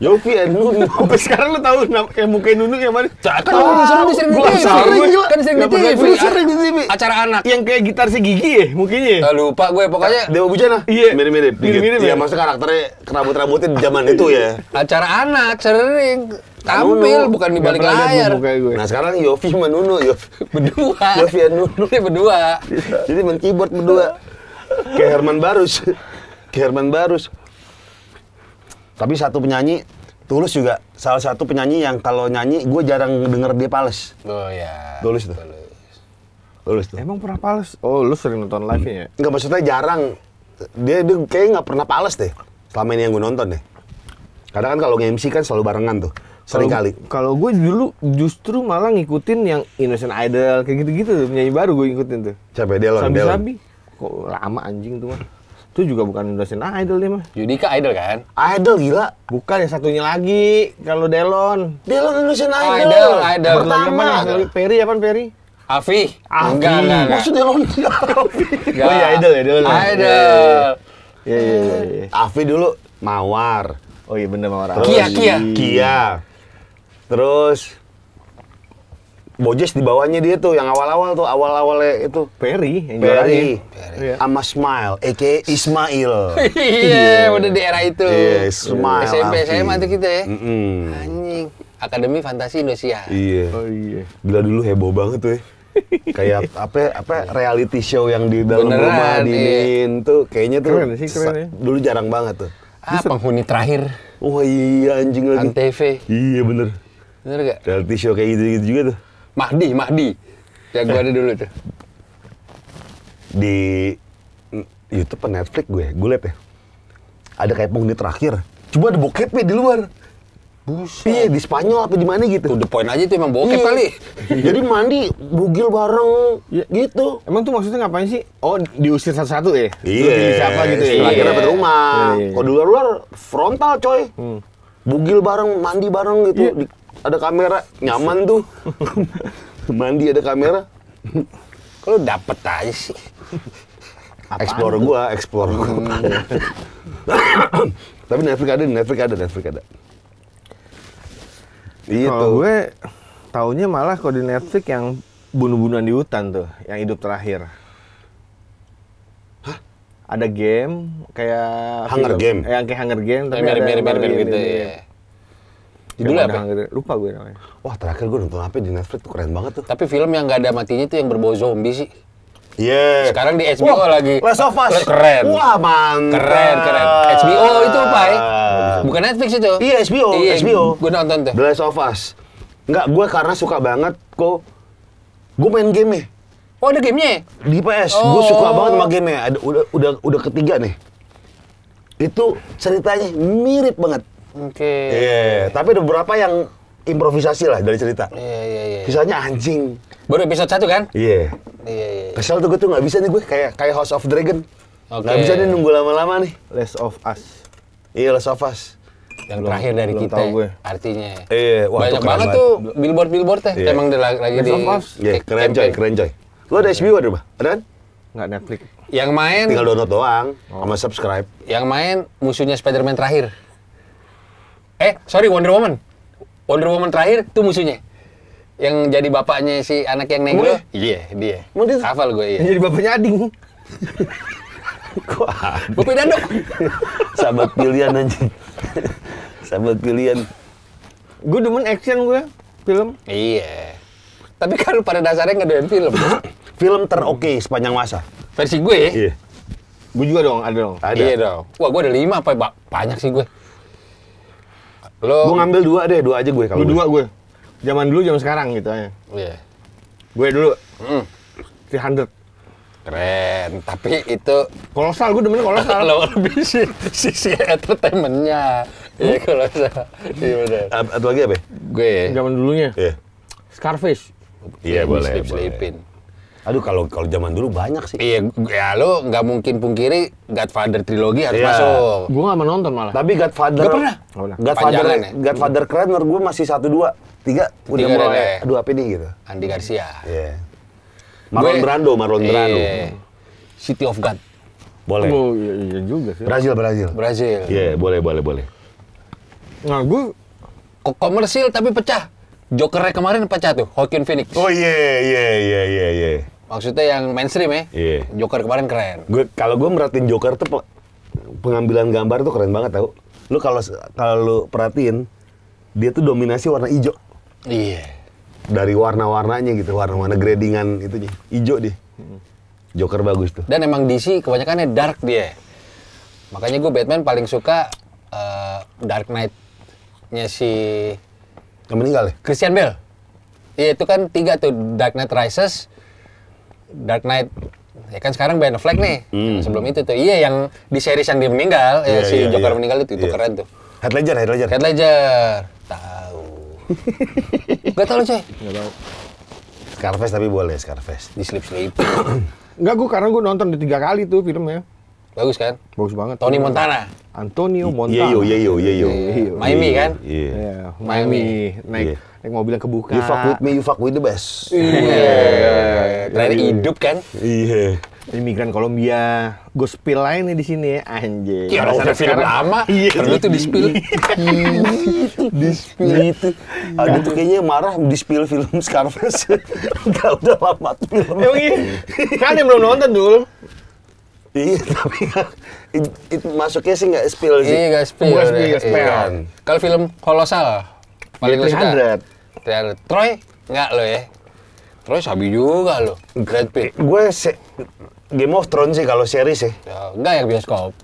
Yofi and Nuno. Sampai sekarang lo tahu kayak muka Nuno yang mana? Cakap. Kan Nuno sering di TV. Kan sering di TV. Kan sering di TV. Acara anak. Yang kayak gitar si Gigi ya mukanya. Ah, lupa gue ya, pokoknya. Dewa Bujana. Iya. Mirip-mirip. Mirip-mirip. Iya ya? maksud karakternya kerabut di zaman itu ya. Acara anak sering tampil bukan di balik layar. Gue. Nah sekarang Yofi sama Nuno, Yofi. berdua. Yofi dan Nuno. Ini berdua. Jadi main keyboard berdua. Kayak Herman Barus. Kayak Herman Barus. Tapi satu penyanyi, Tulus juga salah satu penyanyi yang kalau nyanyi gue jarang denger dia pales. Oh ya. Tulus tuh. Tulus. tuh. Emang pernah pales? Oh lu sering nonton live nya ya? Enggak maksudnya jarang. Dia, dia kayaknya nggak pernah pales deh. Selama ini yang gue nonton deh. Kadang kan kalau nge-MC kan selalu barengan tuh sering kali. Kalau gue dulu justru malah ngikutin yang Innocent Idol kayak gitu-gitu penyanyi baru gue ngikutin tuh. Siapa Delon? Sabi Delon. Sabi. Kok lama anjing tuh mah. Itu juga bukan Indonesian Idol dia mah. Judika Idol kan? Idol gila. Bukan yang satunya lagi kalau Delon. Delon Indonesian oh, Idol. Idol, Idol. Pertama. Perry apa Perry? Afi. Afi. Enggak, enggak, enggak. Maksudnya Delon. Afi. Oh iya Idol ya Delon. Idol. Iya iya iya. iya, iya, iya. Afi dulu Mawar. Oh iya bener Mawar. Kia, Kia. Kia. Terus Bojes di bawahnya dia tuh yang awal-awal tuh awal-awalnya itu Perry yang Perry sama iya. iya. Smile aka Ismail iya, iya udah di era itu iya yeah, SMP saya tuh kita ya mm -hmm. anjing Akademi Fantasi Indonesia iya oh iya gila dulu heboh banget tuh ya kayak apa apa reality show yang di dalam Beneran, rumah di iya. tuh kayaknya tuh keren sih, keren ya. dulu jarang banget tuh ah penghuni terakhir wah oh, iya anjing lagi antv iya bener Bener gak? Reality show kayak gitu-gitu juga tuh. Mahdi, Mahdi. Ya gue ada dulu tuh. Di YouTube atau Netflix gue, gue liat ya. Ada kayak penghuni terakhir. Coba ada bokepnya di luar. Buset. Iya, di Spanyol apa di mana gitu. Udah poin aja tuh emang bokep iya. kali. Jadi mandi bugil bareng ya. gitu. Emang tuh maksudnya ngapain sih? Oh, diusir satu-satu ya? Iya. Pilih siapa gitu ya? Akhirnya dapet iya. rumah. Iya, iya, iya. Kalau di luar-luar frontal coy. Hmm. Bugil bareng, mandi bareng gitu. Iya ada kamera nyaman tuh mandi ada kamera kalau dapet aja sih Apaan explore gue, gua explore hmm. tapi Netflix ada Netflix ada Netflix ada itu kalau gue taunya malah kalau di Netflix yang bunuh-bunuhan di hutan tuh yang hidup terakhir ada game kayak Hunger film, Game yang kayak Hunger Game tapi mirip-mirip gitu ya Judulnya apa? Gede. Lupa gue namanya. Wah terakhir gue nonton apa di Netflix tuh keren banget tuh. Tapi film yang gak ada matinya tuh yang berbau zombie sih. Iya. Yeah. Sekarang di HBO Wah, lagi. Last of Us. Keren. Wah mantap. Keren keren. HBO itu apa ya Bukan Netflix itu. Iya HBO. Iya, HBO. Gue nonton tuh. The of Us. Enggak, gue karena suka banget kok. Gue main game nih Oh ada gamenya? Di PS. Oh. Gue suka banget sama game Ada, udah udah udah ketiga nih. Itu ceritanya mirip banget Oke. Okay. Iya, yeah. tapi ada beberapa yang improvisasi lah dari cerita. Iya, yeah, iya, yeah, iya. Yeah. Kisahnya anjing. Baru episode satu kan? Iya. Yeah. Iya, iya. Kesel iya. tuh gue tuh nggak bisa nih gue kayak kayak House of Dragon. Okay. Gak bisa nih nunggu lama-lama nih. Less of Us. Iya, Less of Us. Yang belum, terakhir dari kita. kita, gue. artinya. Iya, wah, banyak banget tuh billboard-billboard teh. Yeah. Emang lagi less di... Less of Us. Iya, yeah, keren coy, keren coy. Lo ada HBO ada, Bah? Ada kan? Nggak Netflix. Yang main... Tinggal download doang, oh. sama subscribe. Yang main musuhnya Spider-Man terakhir. Eh, sorry Wonder Woman. Wonder Woman terakhir itu musuhnya. Yang jadi bapaknya si anak yang negro. Iya, dia. Mungkin hafal gue iya. jadi bapaknya Ading. Kok Bapak Dando. Sahabat pilihan anjing. Sahabat pilihan. Gue demen action gue film. Iya. Tapi kan pada dasarnya nggak doyan film. film teroke sepanjang masa. Versi gue ya? Iya. Gue juga dong, ada dong. Ada. Iya dong. Wah, gue ada lima apa? Pak? Banyak sih gue. Lo gue ngambil dua deh, dua aja gue kalau. Dua gue. Zaman dulu zaman sekarang gitu aja. Iya. Yeah. Gue dulu. Mm. 300. Keren, tapi itu kolosal gue demen kolosal. Kalau lebih si sisi entertainmentnya, iya hmm? kolosal. Iya benar. atau lagi apa? Ya? Gue. Zaman dulunya. Iya. Yeah. Scarface. Iya yeah, boleh. Slip slipin. Boleh. Aduh kalau kalau zaman dulu banyak sih. Iya, ya lu nggak mungkin pungkiri Godfather trilogi harus yeah. masuk. Gua nggak menonton malah. Tapi Godfather. Gak pernah. Godfather, ya? Godfather keren menurut gua masih satu dua tiga udah mulai. dua Aduh apa nih gitu. Andi Garcia. Iya. Yeah. Marlon Brando, Marlon yeah. Brando. City of God. Boleh. Bo, oh, iya, iya juga sih. Brazil, Brazil. Brazil. Iya, yeah, boleh, boleh, boleh. Nah, gue kok komersil tapi pecah. Jokernya kemarin pecah tuh, Joaquin Phoenix. Oh iya, iya, iya, iya, iya. Maksudnya yang mainstream ya? Iya. Joker kemarin keren. Gue kalau gue merhatiin Joker tuh pengambilan gambar tuh keren banget tau. Lu kalau kalau perhatiin dia tuh dominasi warna hijau. Iya. Dari warna-warnanya gitu, warna-warna gradingan itu nih, Hijau deh. Joker bagus tuh. Dan emang DC kebanyakannya dark dia. Makanya gue Batman paling suka uh, Dark Knight-nya si yang meninggal ya? Christian Bale. Iya itu kan tiga tuh Dark Knight Rises, Dark Knight ya kan sekarang Ben Affleck nih hmm. sebelum itu tuh iya yang di series yang dia meninggal yeah, ya si yeah, Joker yeah. meninggal itu itu yeah. keren tuh Head Ledger Head Ledger Head Ledger tahu gak tau sih. cuy gak tau Scarface tapi boleh Scarface di slip sleep nggak gua karena gua nonton di tiga kali tuh filmnya bagus kan bagus banget Tony Montana Antonio Montana Yeyo Yeyo Yeyo Miami kan iya Miami kan? Iya, naik yang mobil kebuka. You fuck with me, you fuck with the best. Iya. Yeah. Iya. Yeah. hidup kan? Iya. Yeah. Imigran Kolombia. Gue spill lain nih di sini ya, anjir. Ya, udah film lama. Iya. Karena itu di spill. di spill. Aduh tuh kayaknya marah di spill film Scarface. Gak udah lama film. Emang iya? Kan yang belum nonton, dulu. Iya, tapi it, it, masuknya sih nggak spill sih. Iya, nggak spill. Nggak spill, iya. spill. Kalau film kolosal, paling ya, lu suka? Patriarch. Troy nggak lo ya? Troy sabi juga lo. Brad Pitt. Gue se Game of Thrones sih kalau series sih. Ya, enggak yang bioskop.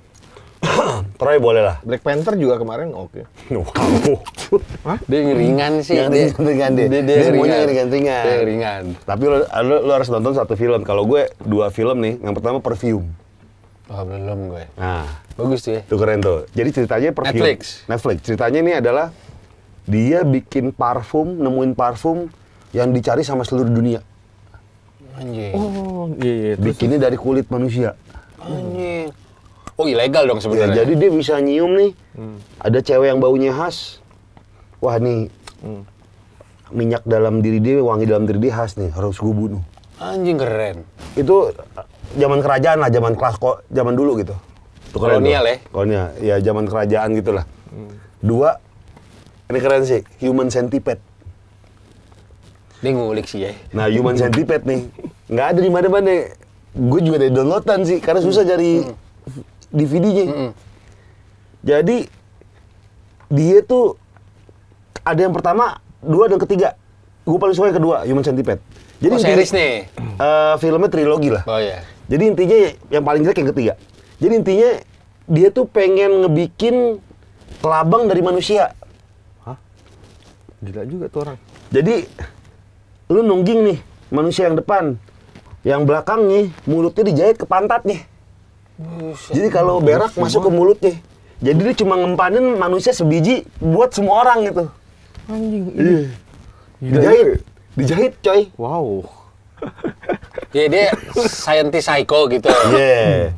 Troy boleh lah. Black Panther juga kemarin oke. Okay. Hah? Dia ringan sih. Yang dia, ringan dia. Dia, dia, dia ringan. ringan ringan. Dia ringan. Tapi lo, lo, lo harus nonton satu film. Kalau gue dua film nih. Yang pertama Perfume. Oh, belum gue. Nah, bagus tuh ya. Itu keren tuh. Jadi ceritanya Perfume. Netflix. Netflix. Ceritanya ini adalah dia bikin parfum, nemuin parfum yang dicari sama seluruh dunia. Anjing. Oh, iya, iya. Bikinnya dari kulit manusia. Anjing. Oh, ilegal dong sebenarnya. Ya, jadi dia bisa nyium nih. Hmm. Ada cewek yang baunya khas. Wah, nih. Hmm. Minyak dalam diri dia, wangi dalam diri dia khas nih, harus gue bunuh. Anjing keren. Itu eh, zaman kerajaan lah, zaman kelas kok, zaman dulu gitu. Kolonial ya? Kolonial, ya zaman kerajaan gitulah. Hmm. Dua, ini keren sih, human centipede. Ini ngulik sih ya. Nah, human centipede nih. Nggak ada di mana-mana. Gue juga dari downloadan sih, karena susah cari DVD-nya. Jadi, dia tuh ada yang pertama, dua, dan ketiga. Gue paling suka yang kedua, human centipede. Jadi oh, intinya, nih? Uh, filmnya trilogi lah. Oh Yeah. Jadi intinya yang paling jelek yang ketiga. Jadi intinya dia tuh pengen ngebikin kelabang dari manusia. Gila juga tuh orang. Jadi lu nungging nih manusia yang depan, yang belakang nih mulutnya dijahit ke pantat Buset. Jadi kalau berak Buset. masuk ke mulut nih. Jadi dia cuma ngempanin manusia sebiji buat semua orang gitu. Anjing. Iya. Dijahit, dijahit coy. Wow. Iya dia scientist psycho gitu. Iya. Yeah.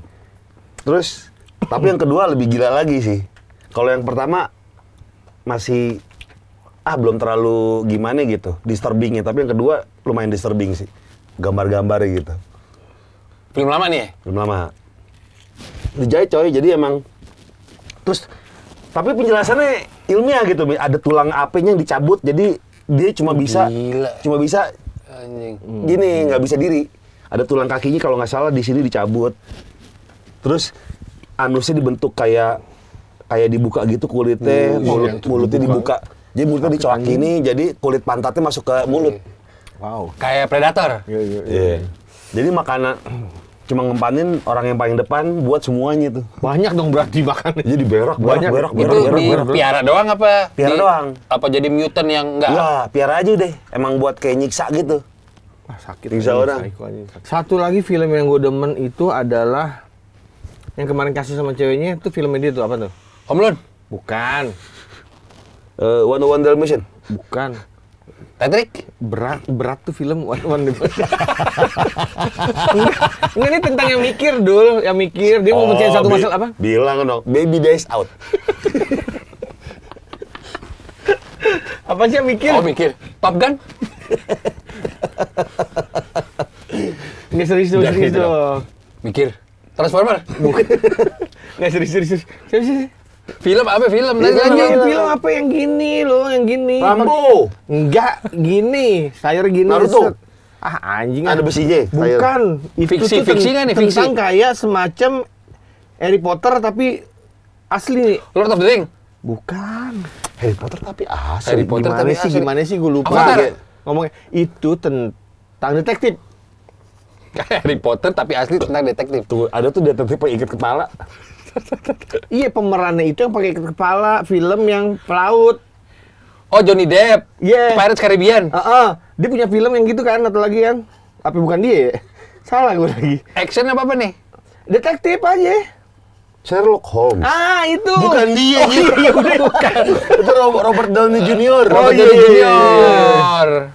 Terus tapi yang kedua lebih gila lagi sih. Kalau yang pertama masih ah belum terlalu gimana gitu disturbingnya tapi yang kedua lumayan disturbing sih gambar-gambar gitu film lama nih film ya? lama dijahit coy jadi emang terus tapi penjelasannya ilmiah gitu ada tulang apinya yang dicabut jadi dia cuma bisa Gila. cuma bisa Anjing. gini nggak bisa diri ada tulang kakinya kalau nggak salah di sini dicabut terus anusnya dibentuk kayak kayak dibuka gitu kulitnya iya, mulut iya, mulutnya dibuka jadi mulutnya dicoaki ini, jadi kulit pantatnya masuk ke mulut. Wow. Kayak predator. Iya, iya, iya. Yeah. Jadi makanan cuma ngempanin orang yang paling depan buat semuanya tuh. Banyak dong berarti makan. Jadi iya, berak, berak, Banyak. berak, berak, itu berak, di berak, berak. Piara doang apa? Piara di, doang. Apa jadi mutant yang enggak? Ya, piara aja deh. Emang buat kayak nyiksa gitu. Ah, sakit. Nyiksa orang. Satu lagi film yang gue demen itu adalah yang kemarin kasih sama ceweknya itu film dia tuh apa tuh? Home Bukan. Uh, One One Dalmatian? Bukan. Patrick? Berat, berat tuh film One One Dalmatian. Enggak, ini tentang yang mikir, Dul. Yang mikir, dia mau mencari satu oh, masalah apa? Bilang dong, Baby Days Out. apa sih yang mikir? Oh, mikir. Top Gun? Nggak serius dong, serius dong. Mikir. Transformer? Bukan. Nggak serius, serius, serius. Serius, Film apa film? Ya, film, film apa yang gini loh, yang gini. Rambo. Enggak, gini. Sayur gini. Naruto. Ah anjing. Ada besinya. Bukan. Itu fiksi, tuh fiksi kan nih, fiksi. Tentang kayak semacam Harry Potter tapi asli nih. Lord of the Bukan. Harry Potter tapi asli. Harry Potter gimana tapi sih, asli. gimana sih gue lupa. Avatar. Iya. Ngomongnya itu tentang detektif. Harry Potter tapi asli tentang detektif. Tuh, ada tuh detektif ikut kepala iya pemerannya itu yang pakai kepala film yang pelaut. Oh Johnny Depp. Iya. Yeah. Pirates Caribbean. Uh -uh. Dia punya film yang gitu kan atau lagi kan? Tapi bukan dia. Ya? Salah gue lagi. Action apa apa nih? Detektif aja. Sherlock Holmes. Ah, itu. Bukan oh, dia. Oh, iya, iya, bukan. itu Robert Downey Jr. Oh, Robert iya, Downey Jr. Iya, iya. iya.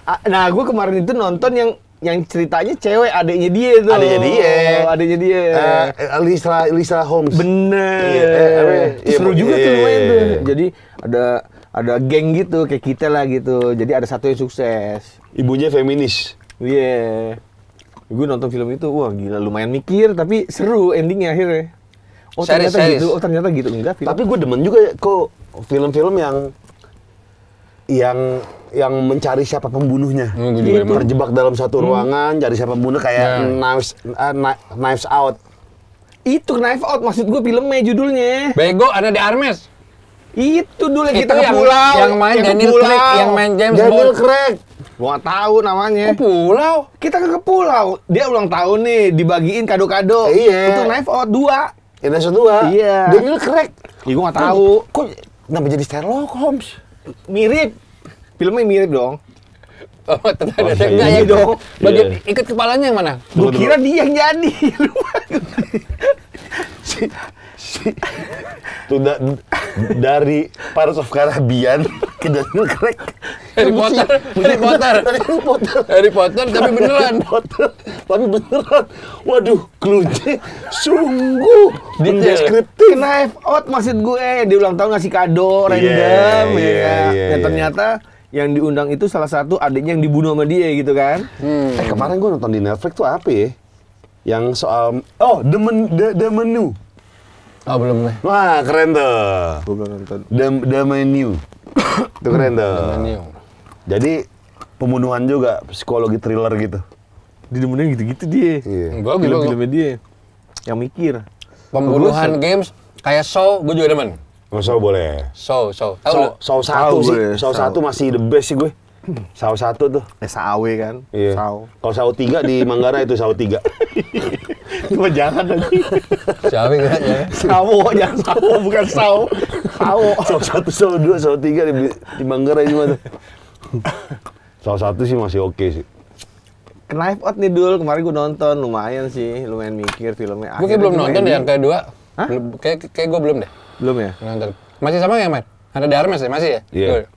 Ah, nah, gue kemarin itu nonton yang yang ceritanya cewek adiknya dia tuh. Adiknya dia. Oh, adiknya dia. Uh, Lisa Lisa Holmes. Bener. Iya, eh, iya, Seru iya, juga iya, iya, iya, tuh lumayan iya, iya. tuh. Jadi ada ada geng gitu kayak kita lah gitu. Jadi ada satu yang sukses. Ibunya feminis. Iya. Yeah. Gue nonton film itu, wah gila lumayan mikir tapi seru endingnya akhirnya. Oh series, ternyata series. gitu, oh ternyata gitu enggak film. Tapi gue demen juga kok film-film yang yang yang mencari siapa pembunuhnya. Hmm, gitu. Terjebak dalam satu hmm. ruangan, cari siapa pembunuh kayak yeah. knives uh, knives out. Itu knife out maksud gue filmnya judulnya. Bego ada di Armes. Itu dulu kita ke pulau. Yang main yang Daniel Craig, yang main James Daniel Bond. Craig. Gua tahu namanya. Ke pulau. Kita ke pulau. Dia ulang tahun nih dibagiin kado-kado. iya. Itu knife out 2. satu dua. Iya. Daniel Craig. Ya, gue gak tahu. Kok, kok nama jadi Sherlock Holmes? Mirip Filmnya mirip dong. Oh, tenang, oh, tengah iya. ya dong. Iya. Bagian yeah. ikat kepalanya yang mana? gua kira dia yang jadi. si, si, dari Pirates of Caribbean ke Daniel Craig. Harry Potter, Harry Potter, Harry Potter, Harry Potter, tapi beneran. Harry Potter, tapi beneran. Waduh, kelunci. sungguh gitu ya? deskriptif. Knife out maksud gue, di ulang tahun ngasih kado random yeah, ya. Yeah, yeah, ya ternyata yeah yang diundang itu salah satu adiknya yang dibunuh sama dia gitu kan. Hmm. Eh kemarin gue nonton di Netflix tuh apa ya? Yang soal oh the, men, the, the menu. Oh belum nih. Wah keren tuh. Gue belum nonton. The, the menu. itu keren tuh. The menu. Jadi pembunuhan juga psikologi thriller gitu. Di demennya gitu-gitu dia. Iya. bilang Film-filmnya dia yang mikir. Pembunuhan games kayak Show gue juga demen. Oh, show boleh. Show, show. Tahu show, show satu sih. Show satu masih the best sih gue. Sao satu tuh. Eh, sawe kan. Iya. Sao. Kalau sao tiga di Manggarai itu sao tiga. Cuma jangan lagi. Sawe kan ya. Sawo, jangan sawo, bukan sao. Saw. Sao satu, sao dua, sao tiga di, di Manggarai cuma tuh. Sao satu sih masih oke okay sih. Knife Out nih dulu kemarin gue nonton lumayan sih lumayan mikir filmnya. Gue belum nonton deh yang kedua. Hah? Kayak kayak gue belum deh. Belum ya? Nonton. Masih sama ya, main Ada di ya? Masih ya? Iya. Yeah.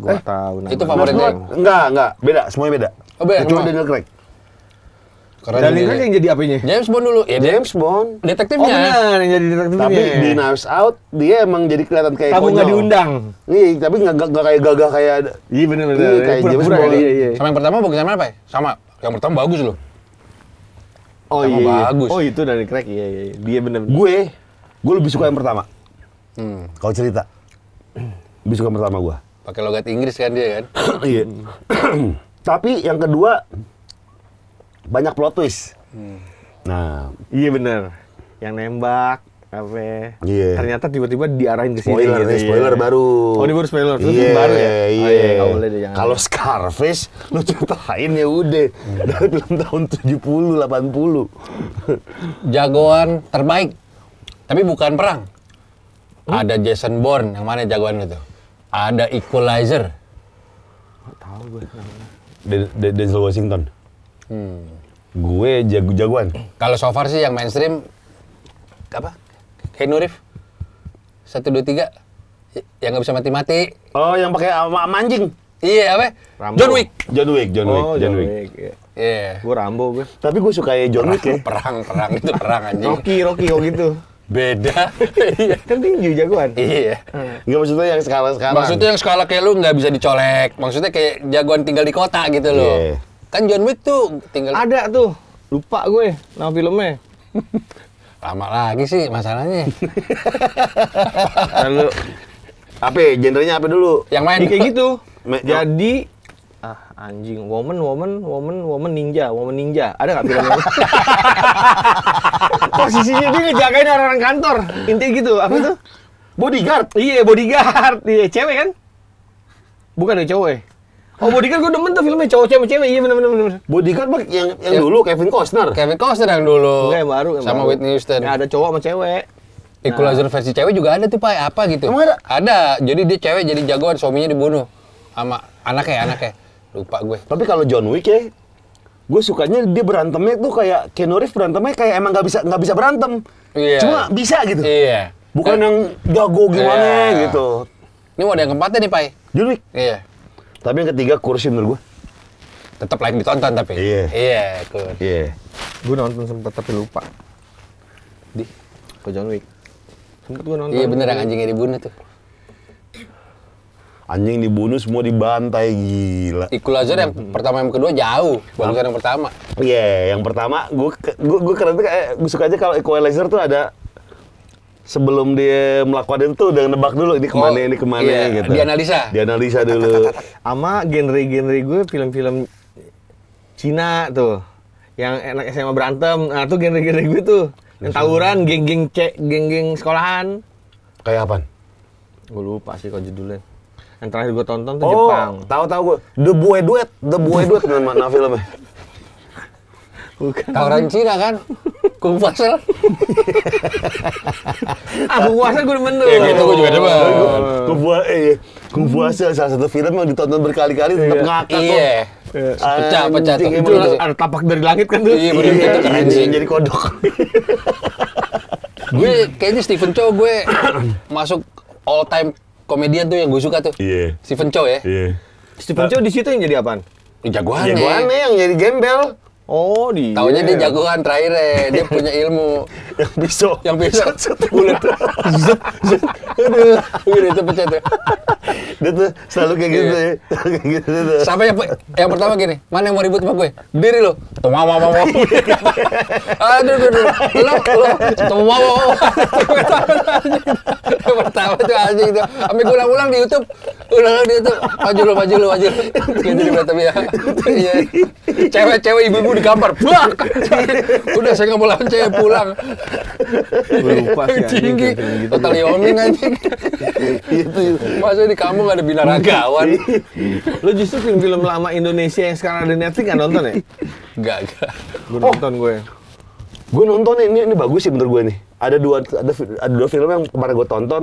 Gua eh, tahu nama. Itu favoritnya. Enggak, enggak. Beda, semuanya beda. Oh, beda. Kecuali Daniel Craig. Keren Daniel Craig yang jadi apanya? James Bond dulu. Ya, James Bond. Detektifnya. Oh benar, yang jadi detektifnya. Tapi iya. di Knives Out dia emang jadi kelihatan kayak Kamu nggak diundang. Iya, tapi nggak kayak gagah kayak Iya benar benar. Iya, iya kayak James Bond. Iya, iya. Sama yang pertama bagus sama apa ya? Sama. Yang pertama bagus loh. Oh iya, iya, bagus. Oh itu dari crack iya, iya iya. Dia bener. -bener. Gue gue lebih suka yang pertama. Hmm. Kau cerita. suka pertama gua. Pakai logat Inggris kan dia kan? Iya. Tapi yang kedua banyak plot twist. Hmm. Nah, iya benar. Yang nembak apa? Iya. Ternyata tiba-tiba diarahin ke sini. Spoiler gitu, nih, ya, ya. spoiler iya. baru. Oh, ini baru spoiler. Itu iya, baru ya. Iya. Oh, iya. Boleh Kalau Scarface lu ceritain ya udah hmm. dari film tahun 70 80. Jagoan terbaik. Tapi bukan perang. Hmm? Ada Jason Bourne, yang mana jagoan itu? Ada Equalizer. Gak tahu gue namanya. Denzel Washington. Hmm. Gue jago jagoan. Kalau so far sih yang mainstream apa? Keanu Reeves. Satu dua tiga. Yang nggak bisa mati-mati. Oh, yang pakai manjing. Iya, apa? Rambo. John Wick. John Wick, John oh, Wick, oh, John, John Wick. Wick. Iya. Yeah. Gue Rambo gue. Tapi gue suka ya John perang, Wick ya. Perang, perang itu perang anjing. Rocky, Rocky kok gitu beda iya. kan tinju jagoan iya hmm. nggak maksudnya yang skala sekarang maksudnya yang skala kayak lu nggak bisa dicolek maksudnya kayak jagoan tinggal di kota gitu loh yeah. kan John Wick tuh tinggal ada tuh lupa gue nama filmnya lama lagi sih masalahnya lalu apa ya, gendernya apa dulu yang main ya, kayak gitu jadi Anjing, woman, woman, woman, woman ninja, woman ninja. Ada nggak filmnya? Posisinya dia ngejagain orang-orang kantor. Intinya gitu, apa tuh? Bodyguard? Iya, bodyguard. Iya, cewek kan? Bukan ya cowok ya? Oh Bodyguard gue demen tuh filmnya cowok cewek cewek iya bener bener bener. Bodyguard bang yang yang ya. dulu Kevin Costner. Kevin Costner yang dulu. Oke yang baru. Yang sama baru. Whitney Houston. ada cowok sama cewek. Nah. Equalizer versi cewek juga ada tuh pak apa gitu? Emang ada? Ada. Jadi dia cewek jadi jagoan suaminya dibunuh sama anaknya anaknya. Lupa gue. Tapi kalau John Wick ya, gue sukanya dia berantemnya tuh kayak Keanu Reeves berantemnya kayak emang nggak bisa nggak bisa berantem. Iya. Cuma bisa gitu. Iya. Bukan eh. yang jago gimana iya. gitu. Ini mau yang keempatnya nih, Pai. John Wick. Iya. Tapi yang ketiga kursi menurut gue. Tetap lain ditonton tapi. Iya. Iya, kursi. Iya. Gue nonton sempet tapi lupa. Di. Ke John Wick. Sempet gue nonton. Iya bener yang anjingnya dibunuh tuh anjing dibunuh semua dibantai gila ikul aja yang hmm. pertama yang kedua jauh bagusan yang pertama iya yeah, yang pertama gue gue keren tuh kayak gue suka aja kalau equalizer tuh ada sebelum dia melakukan itu udah nebak dulu ini kemana oh, ini kemana iya, yeah. gitu dianalisa dianalisa dulu sama genre-genre gue film-film Cina tuh yang enak SMA berantem nah tuh genre-genre gue tuh yang tawuran geng-geng cek geng-geng sekolahan kayak apa? gue lupa sih kalau judulnya yang terakhir gue tonton tuh oh, Jepang. Tahu-tahu gue The Boy Duet, The Boy Duet nama filmnya. Bukan. Orang Cina kan? Kung Aku ah, Kung Fasel gue demen tuh. Ya, gitu gue juga oh. demen. Kung eh, Kung Fasel salah satu film yang ditonton berkali-kali tetap iya. ngakak iya. iya. Pecah, pecah. Itu ada tapak dari langit kan tuh. Iya, bener itu iya, iya, Jadi kodok. gue kayaknya Stephen Chow gue masuk all time komedian tuh yang gue suka tuh. Iya. Yeah. Stephen Chow ya. Iya. Yeah. Stephen ah. Chow di situ yang jadi apaan? Jagoan. Jagoan iya, yang jadi gembel. Oh, dia. Taunya dia jagoan terakhir eh. Dia punya ilmu. yang bisa, Yang bisa. Bulat. Zut, zut. itu pecah tuh. Dia tuh selalu kayak gitu ya. kayak gitu tuh. Sampai yang, yang pertama gini, mana yang mau ribut sama gue? Berdiri lo. Tuh mau mau mau. Aduh, aduh, aduh. Lo, lo. Tuh mau mau. Yang pertama itu aja itu. Sampai gue ulang-ulang di Youtube. Ulang-ulang di Youtube. Maju lo, maju lo, maju lo. Gitu, tapi gitu, gitu, gitu. ya. Cewek-cewek ibu-ibu kamar. Bah, udah saya nggak mau lawan saya pulang. Lupa sih. Tinggi. Total Yoming itu Masa di kamu nggak ada bilaragawan. Lo justru film-film lama Indonesia yang sekarang ada Netflix nggak nonton ya? Gak. Gue nonton gue. Gue nonton ini ini bagus sih menurut gue nih. Ada dua ada, ada dua film yang kemarin gue tonton.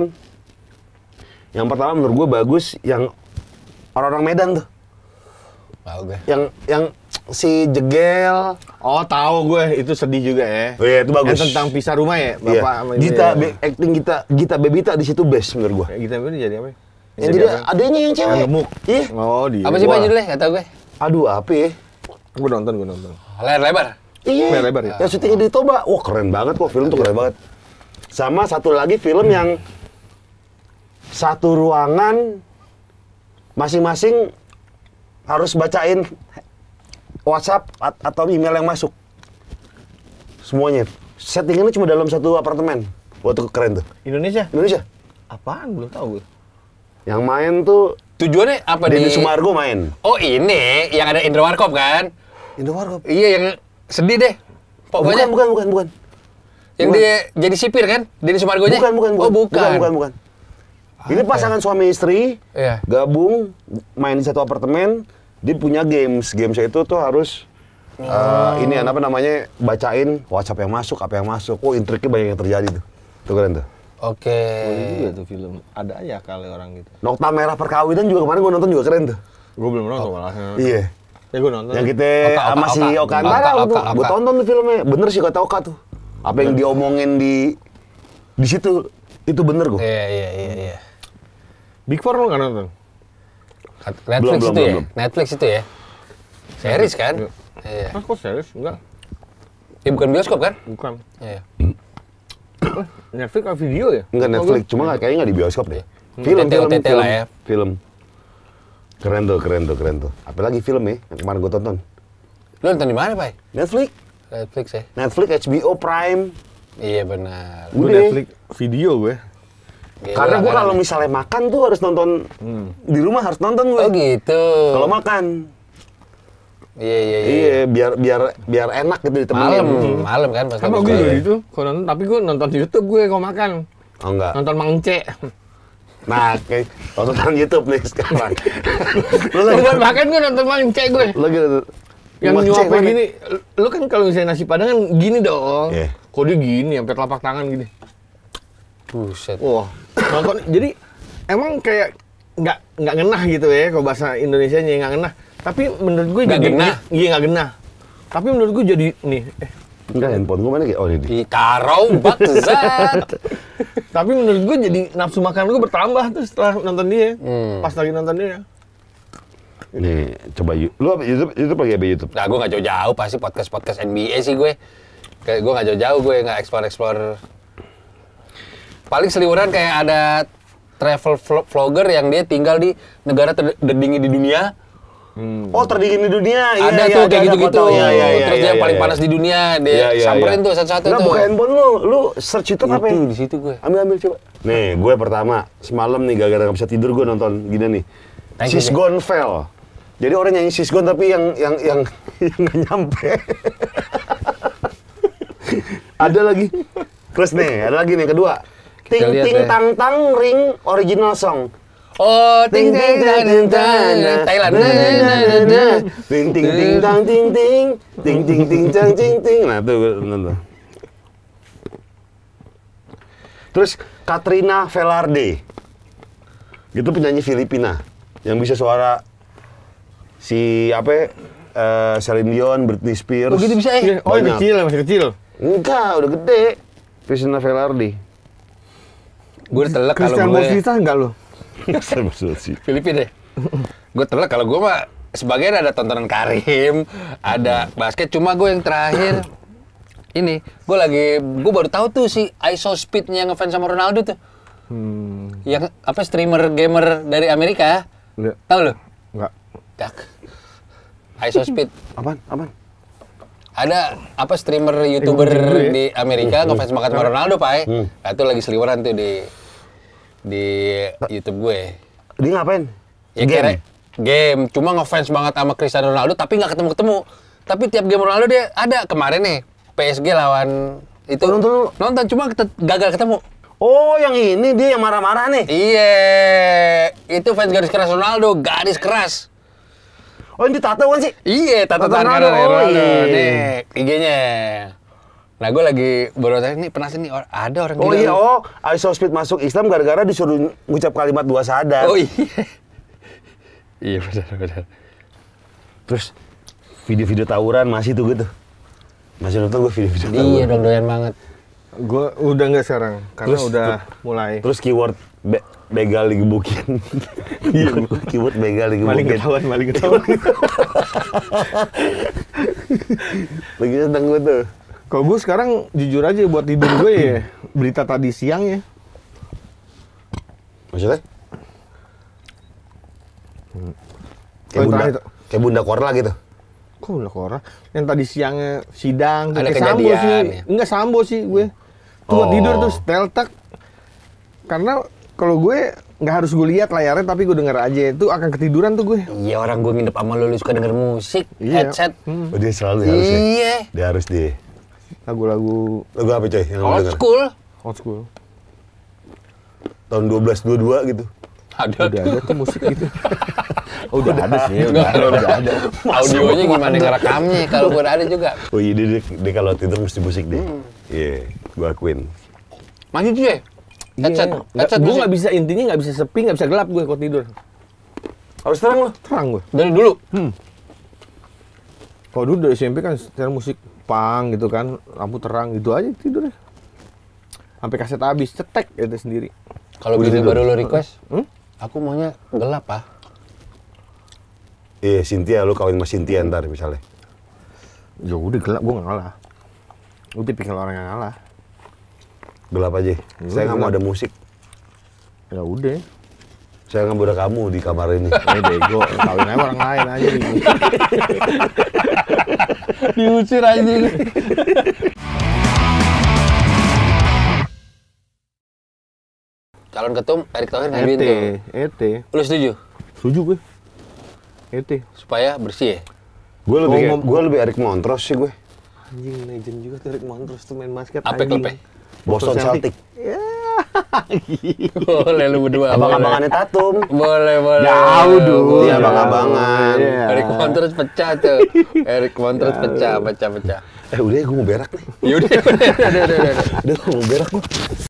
Yang pertama menurut gue bagus yang orang-orang Medan tuh. Yang yang si Jegel. Oh, tahu gue. Itu sedih juga ya. Oh, iya, itu bagus. Yang tentang pisah rumah ya, iya. Bapak. Iya. Gita, ya. acting Gita, Gita Bebita di situ best menurut gue. Gita Bebita jadi apa? ya? Yang jadi adanya yang cewek. gemuk Iya. Oh, dia. Apa sih Pak judulnya? gue. Aduh, apa ya? Gue nonton, gue nonton. Layar lebar? Iya. Layar lebar ya? Yang syutingnya di Toba. Wah, keren banget kok. Film tuh keren iya. banget. Sama satu lagi film yang satu ruangan masing-masing harus bacain WhatsApp atau email yang masuk. Semuanya. Settingannya cuma dalam satu apartemen. Waktu keren tuh. Indonesia? Indonesia. Apaan? Belum tahu gue. Yang main tuh... Tujuannya apa Denny nih? Sumargo main. Oh ini, yang ada Indra Warkop kan? Indra Warkop? Iya, yang sedih deh. Pokoknya... Bukan, bukan, bukan, bukan. Yang bukan. dia jadi sipir kan? Denny Sumargonya? Bukan, bukan, bukan. Oh, bukan. Bukan, bukan, bukan. Ini pasangan suami istri, iya. gabung, main di satu apartemen, dia punya games gamesnya itu tuh harus eh, oh. uh, ini apa namanya bacain WhatsApp yang masuk apa yang masuk oh intriknya banyak yang terjadi tuh tuh keren tuh Oke. Okay. oh, itu film. Ada ya kali orang gitu. Nokta Merah Perkawinan juga kemarin gue nonton juga keren tuh. Gue belum nonton oh. malah. Iya. Ya gue nonton. Yang kita sama si Oka Antara gue tonton tuh filmnya. Bener sih kata Oka tuh. Apa yang diomongin di di situ itu bener gue. Iya, iya iya iya. Big Four lo nggak nonton? Netflix belum, itu belum, ya? Belum. Netflix itu ya? Series kan? Iya. Mas iya. ah, kok series? Enggak. Ya bukan bioskop kan? Bukan. Iya. Eh, Netflix kan video ya? Enggak Netflix, cuma kayaknya nggak di bioskop deh. Hmm. Film, film, film, ya. film. Keren tuh, keren tuh, keren tuh. Apalagi film ya, yang kemarin gue tonton. Lo nonton di mana, Pak? Netflix. Netflix ya. Netflix, HBO Prime. Iya benar. Gue Netflix video gue. Gila, gitu. Karena gue kalau misalnya makan tuh harus nonton hmm. di rumah harus nonton gue. Oh gitu. Kalau makan. Iya iya iya. Iya biar biar biar enak gitu ditemenin. Malam hmm. malam kan pasti. Kalau gue gitu. Kalau nonton tapi gue nonton di YouTube gue kalau makan. Oh enggak. Nonton mangce. Nah, kayak oh, nonton YouTube nih sekarang. lu lagi buat makan gue nonton mangce gue. Lu gitu. Yang nyuap gini, lu kan kalau misalnya nasi padang kan gini dong. Yeah. Kok dia gini sampai telapak tangan gini. Buset. Wah nonton jadi emang kayak nggak nggak genah gitu ya kalau bahasa Indonesia nya nggak genah tapi menurut gue nggak genah iya nggak genah tapi menurut gue jadi nih eh. Enggak, handphone gue mana kayak oh ini. Karau Tapi menurut gue jadi nafsu makan gue bertambah tuh setelah nonton dia. Hmm. Pas lagi nonton dia. Nih, coba yuk. lu apa YouTube itu pakai apa YouTube? Nah, gue nggak jauh-jauh pasti podcast podcast NBA sih gue. Kayak gue nggak jauh-jauh gue nggak explore explore paling seliwuran kayak ada travel vlogger yang dia tinggal di negara terdingin di dunia. Hmm. Oh terdingin di dunia. Iya, ada ya, tuh iya, kayak gitu-gitu. Ya, ya, ya, Terus ya, dia ya, paling ya. panas di dunia, dia ya, ya, samperin ya. tuh satu-satu. Nah, buka handphone lu, lu search itu apa? Itu ya? di situ gue. Ambil ambil coba. Nih, gue pertama semalam nih gara-gara gak bisa tidur gue nonton gini nih. Thank She's Gone Fell. Jadi orang nyanyi She's Gone tapi yang yang yang yang nyampe. ada lagi. Terus nih, ada lagi nih kedua. Ting ting ya. tang tang ring original song. Oh, ting ting tang ting tang Thailand. Ting ting ting tang ting ting ting ting ting tang ting ting. Nah, tuh benar tuh. Terus Katrina Velarde. Itu penyanyi Filipina yang bisa suara si apa ya? Uh, Celine Dion, Britney Spears. Oh gitu bisa eh? Oh, kecil, masih kecil. Enggak, udah gede. Christina Velarde. Gue udah telek kalau gue... Christian enggak lo? filipin deh. Gue telek kalau gue mah sebagian ada tontonan Karim, ada basket. Cuma gue yang terakhir ini gue lagi gue baru tahu tuh si ISO Speednya yang ngefans sama Ronaldo tuh. Hmm. Yang apa streamer gamer dari Amerika? Iya. Tahu lo? Enggak. tak ISO Speed. Apaan? Apaan? ada apa streamer youtuber ya? di Amerika hmm. hmm. ngefans banget sama Ronaldo pak ya? hmm. nah, itu lagi seliweran tuh di di YouTube gue dia ngapain ya game kira, game cuma ngefans banget sama Cristiano Ronaldo tapi nggak ketemu ketemu tapi tiap game Ronaldo dia ada kemarin nih PSG lawan itu nonton nonton cuma gagal ketemu Oh, yang ini dia yang marah-marah nih. Iya, itu fans garis keras Ronaldo, garis keras. Oh ini tato kan sih? Iya, tato, tato tangan Ronaldo. oh, iya. Nih, IG-nya. Nah gue lagi baru tanya, nih sih nih ada orang Oh iya, oh I saw Speed masuk Islam gara-gara disuruh ngucap kalimat dua sadar. Oh iya. iya benar benar. Terus video-video tawuran masih tuh gitu. Masih nonton gue video-video iya, tawuran. Iya dong doyan banget. Gue udah nggak sekarang karena terus, udah mulai. Terus keyword begal digebukin. Iya, keyboard begal digebukin. Maling ketahuan, maling ketahuan. Lagi sedang gue tuh. Kalau gue sekarang jujur aja buat tidur gue ya berita tadi siang ya. Maksudnya? Hmm. Kayak Kayak oh, bunda, kayak bunda Korla gitu. Kok bunda Korla? Yang tadi siangnya sidang Ada sambo sih. Ya? Enggak sambo sih gue. Tuh oh. tidur terus tak. Karena kalau gue nggak harus gue lihat layarnya tapi gue denger aja itu akan ketiduran tuh gue iya orang gue nginep sama lo lu suka denger musik iya. headset hmm. oh, dia selalu harus ya? iya dia harus dia lagu-lagu lagu apa coy yang old school old school tahun 1222 gitu ada udah tuh. ada tuh musik gitu oh, udah, udah ada sih udah, udah, udah, udah ada audionya gimana ngerekamnya kalau gue ada juga oh iya dia, dia, dia kalau tidur mesti musik deh hmm. iya hmm. yeah, gue akuin maju tuh ya Headset. Yeah. Headset gue nggak bisa intinya nggak bisa sepi nggak bisa gelap gue kalau tidur. Harus terang loh, Terang gue. Dari dulu. Hmm. Kalau dulu dari SMP kan secara musik pang gitu kan lampu terang gitu aja tidur ya. Sampai kaset habis cetek itu sendiri. Kalau gitu baru lo request, hmm? aku maunya gelap ah. Iya, Cynthia lu kawin sama Cynthia ntar misalnya. Ya udah gelap, gue gak ngalah. Gue tipikal orang yang ngalah. Gelap aja. Gelap. Saya nggak mau ada musik. Ya udah. Saya nggak boleh kamu di kamar ini. Ini eh, bego, kawin ini orang lain aja. Diusir aja. Calon ketum Erick Thohir dan Bintu. E ET. Lu setuju? Setuju gue. ET. Supaya bersih ya? Gue lebih, gue lebih Erick Montros sih gue. Anjing legend juga tuh Erick Montros tuh main basket. Apek apek. Boston, Celtic. Celtic. Ya. boleh lu berdua. Abang-abangannya Tatum. Boleh, boleh. Jauh dulu. Iya, abang-abangan. Yeah. Eric Montrose pecah tuh. Eric Montrose pecah, pecah, pecah. Eh udah ya gue mau berak nih. Yaudah, udah, udah, udah. Udah, udah, udah, udah. udah mau berak gue.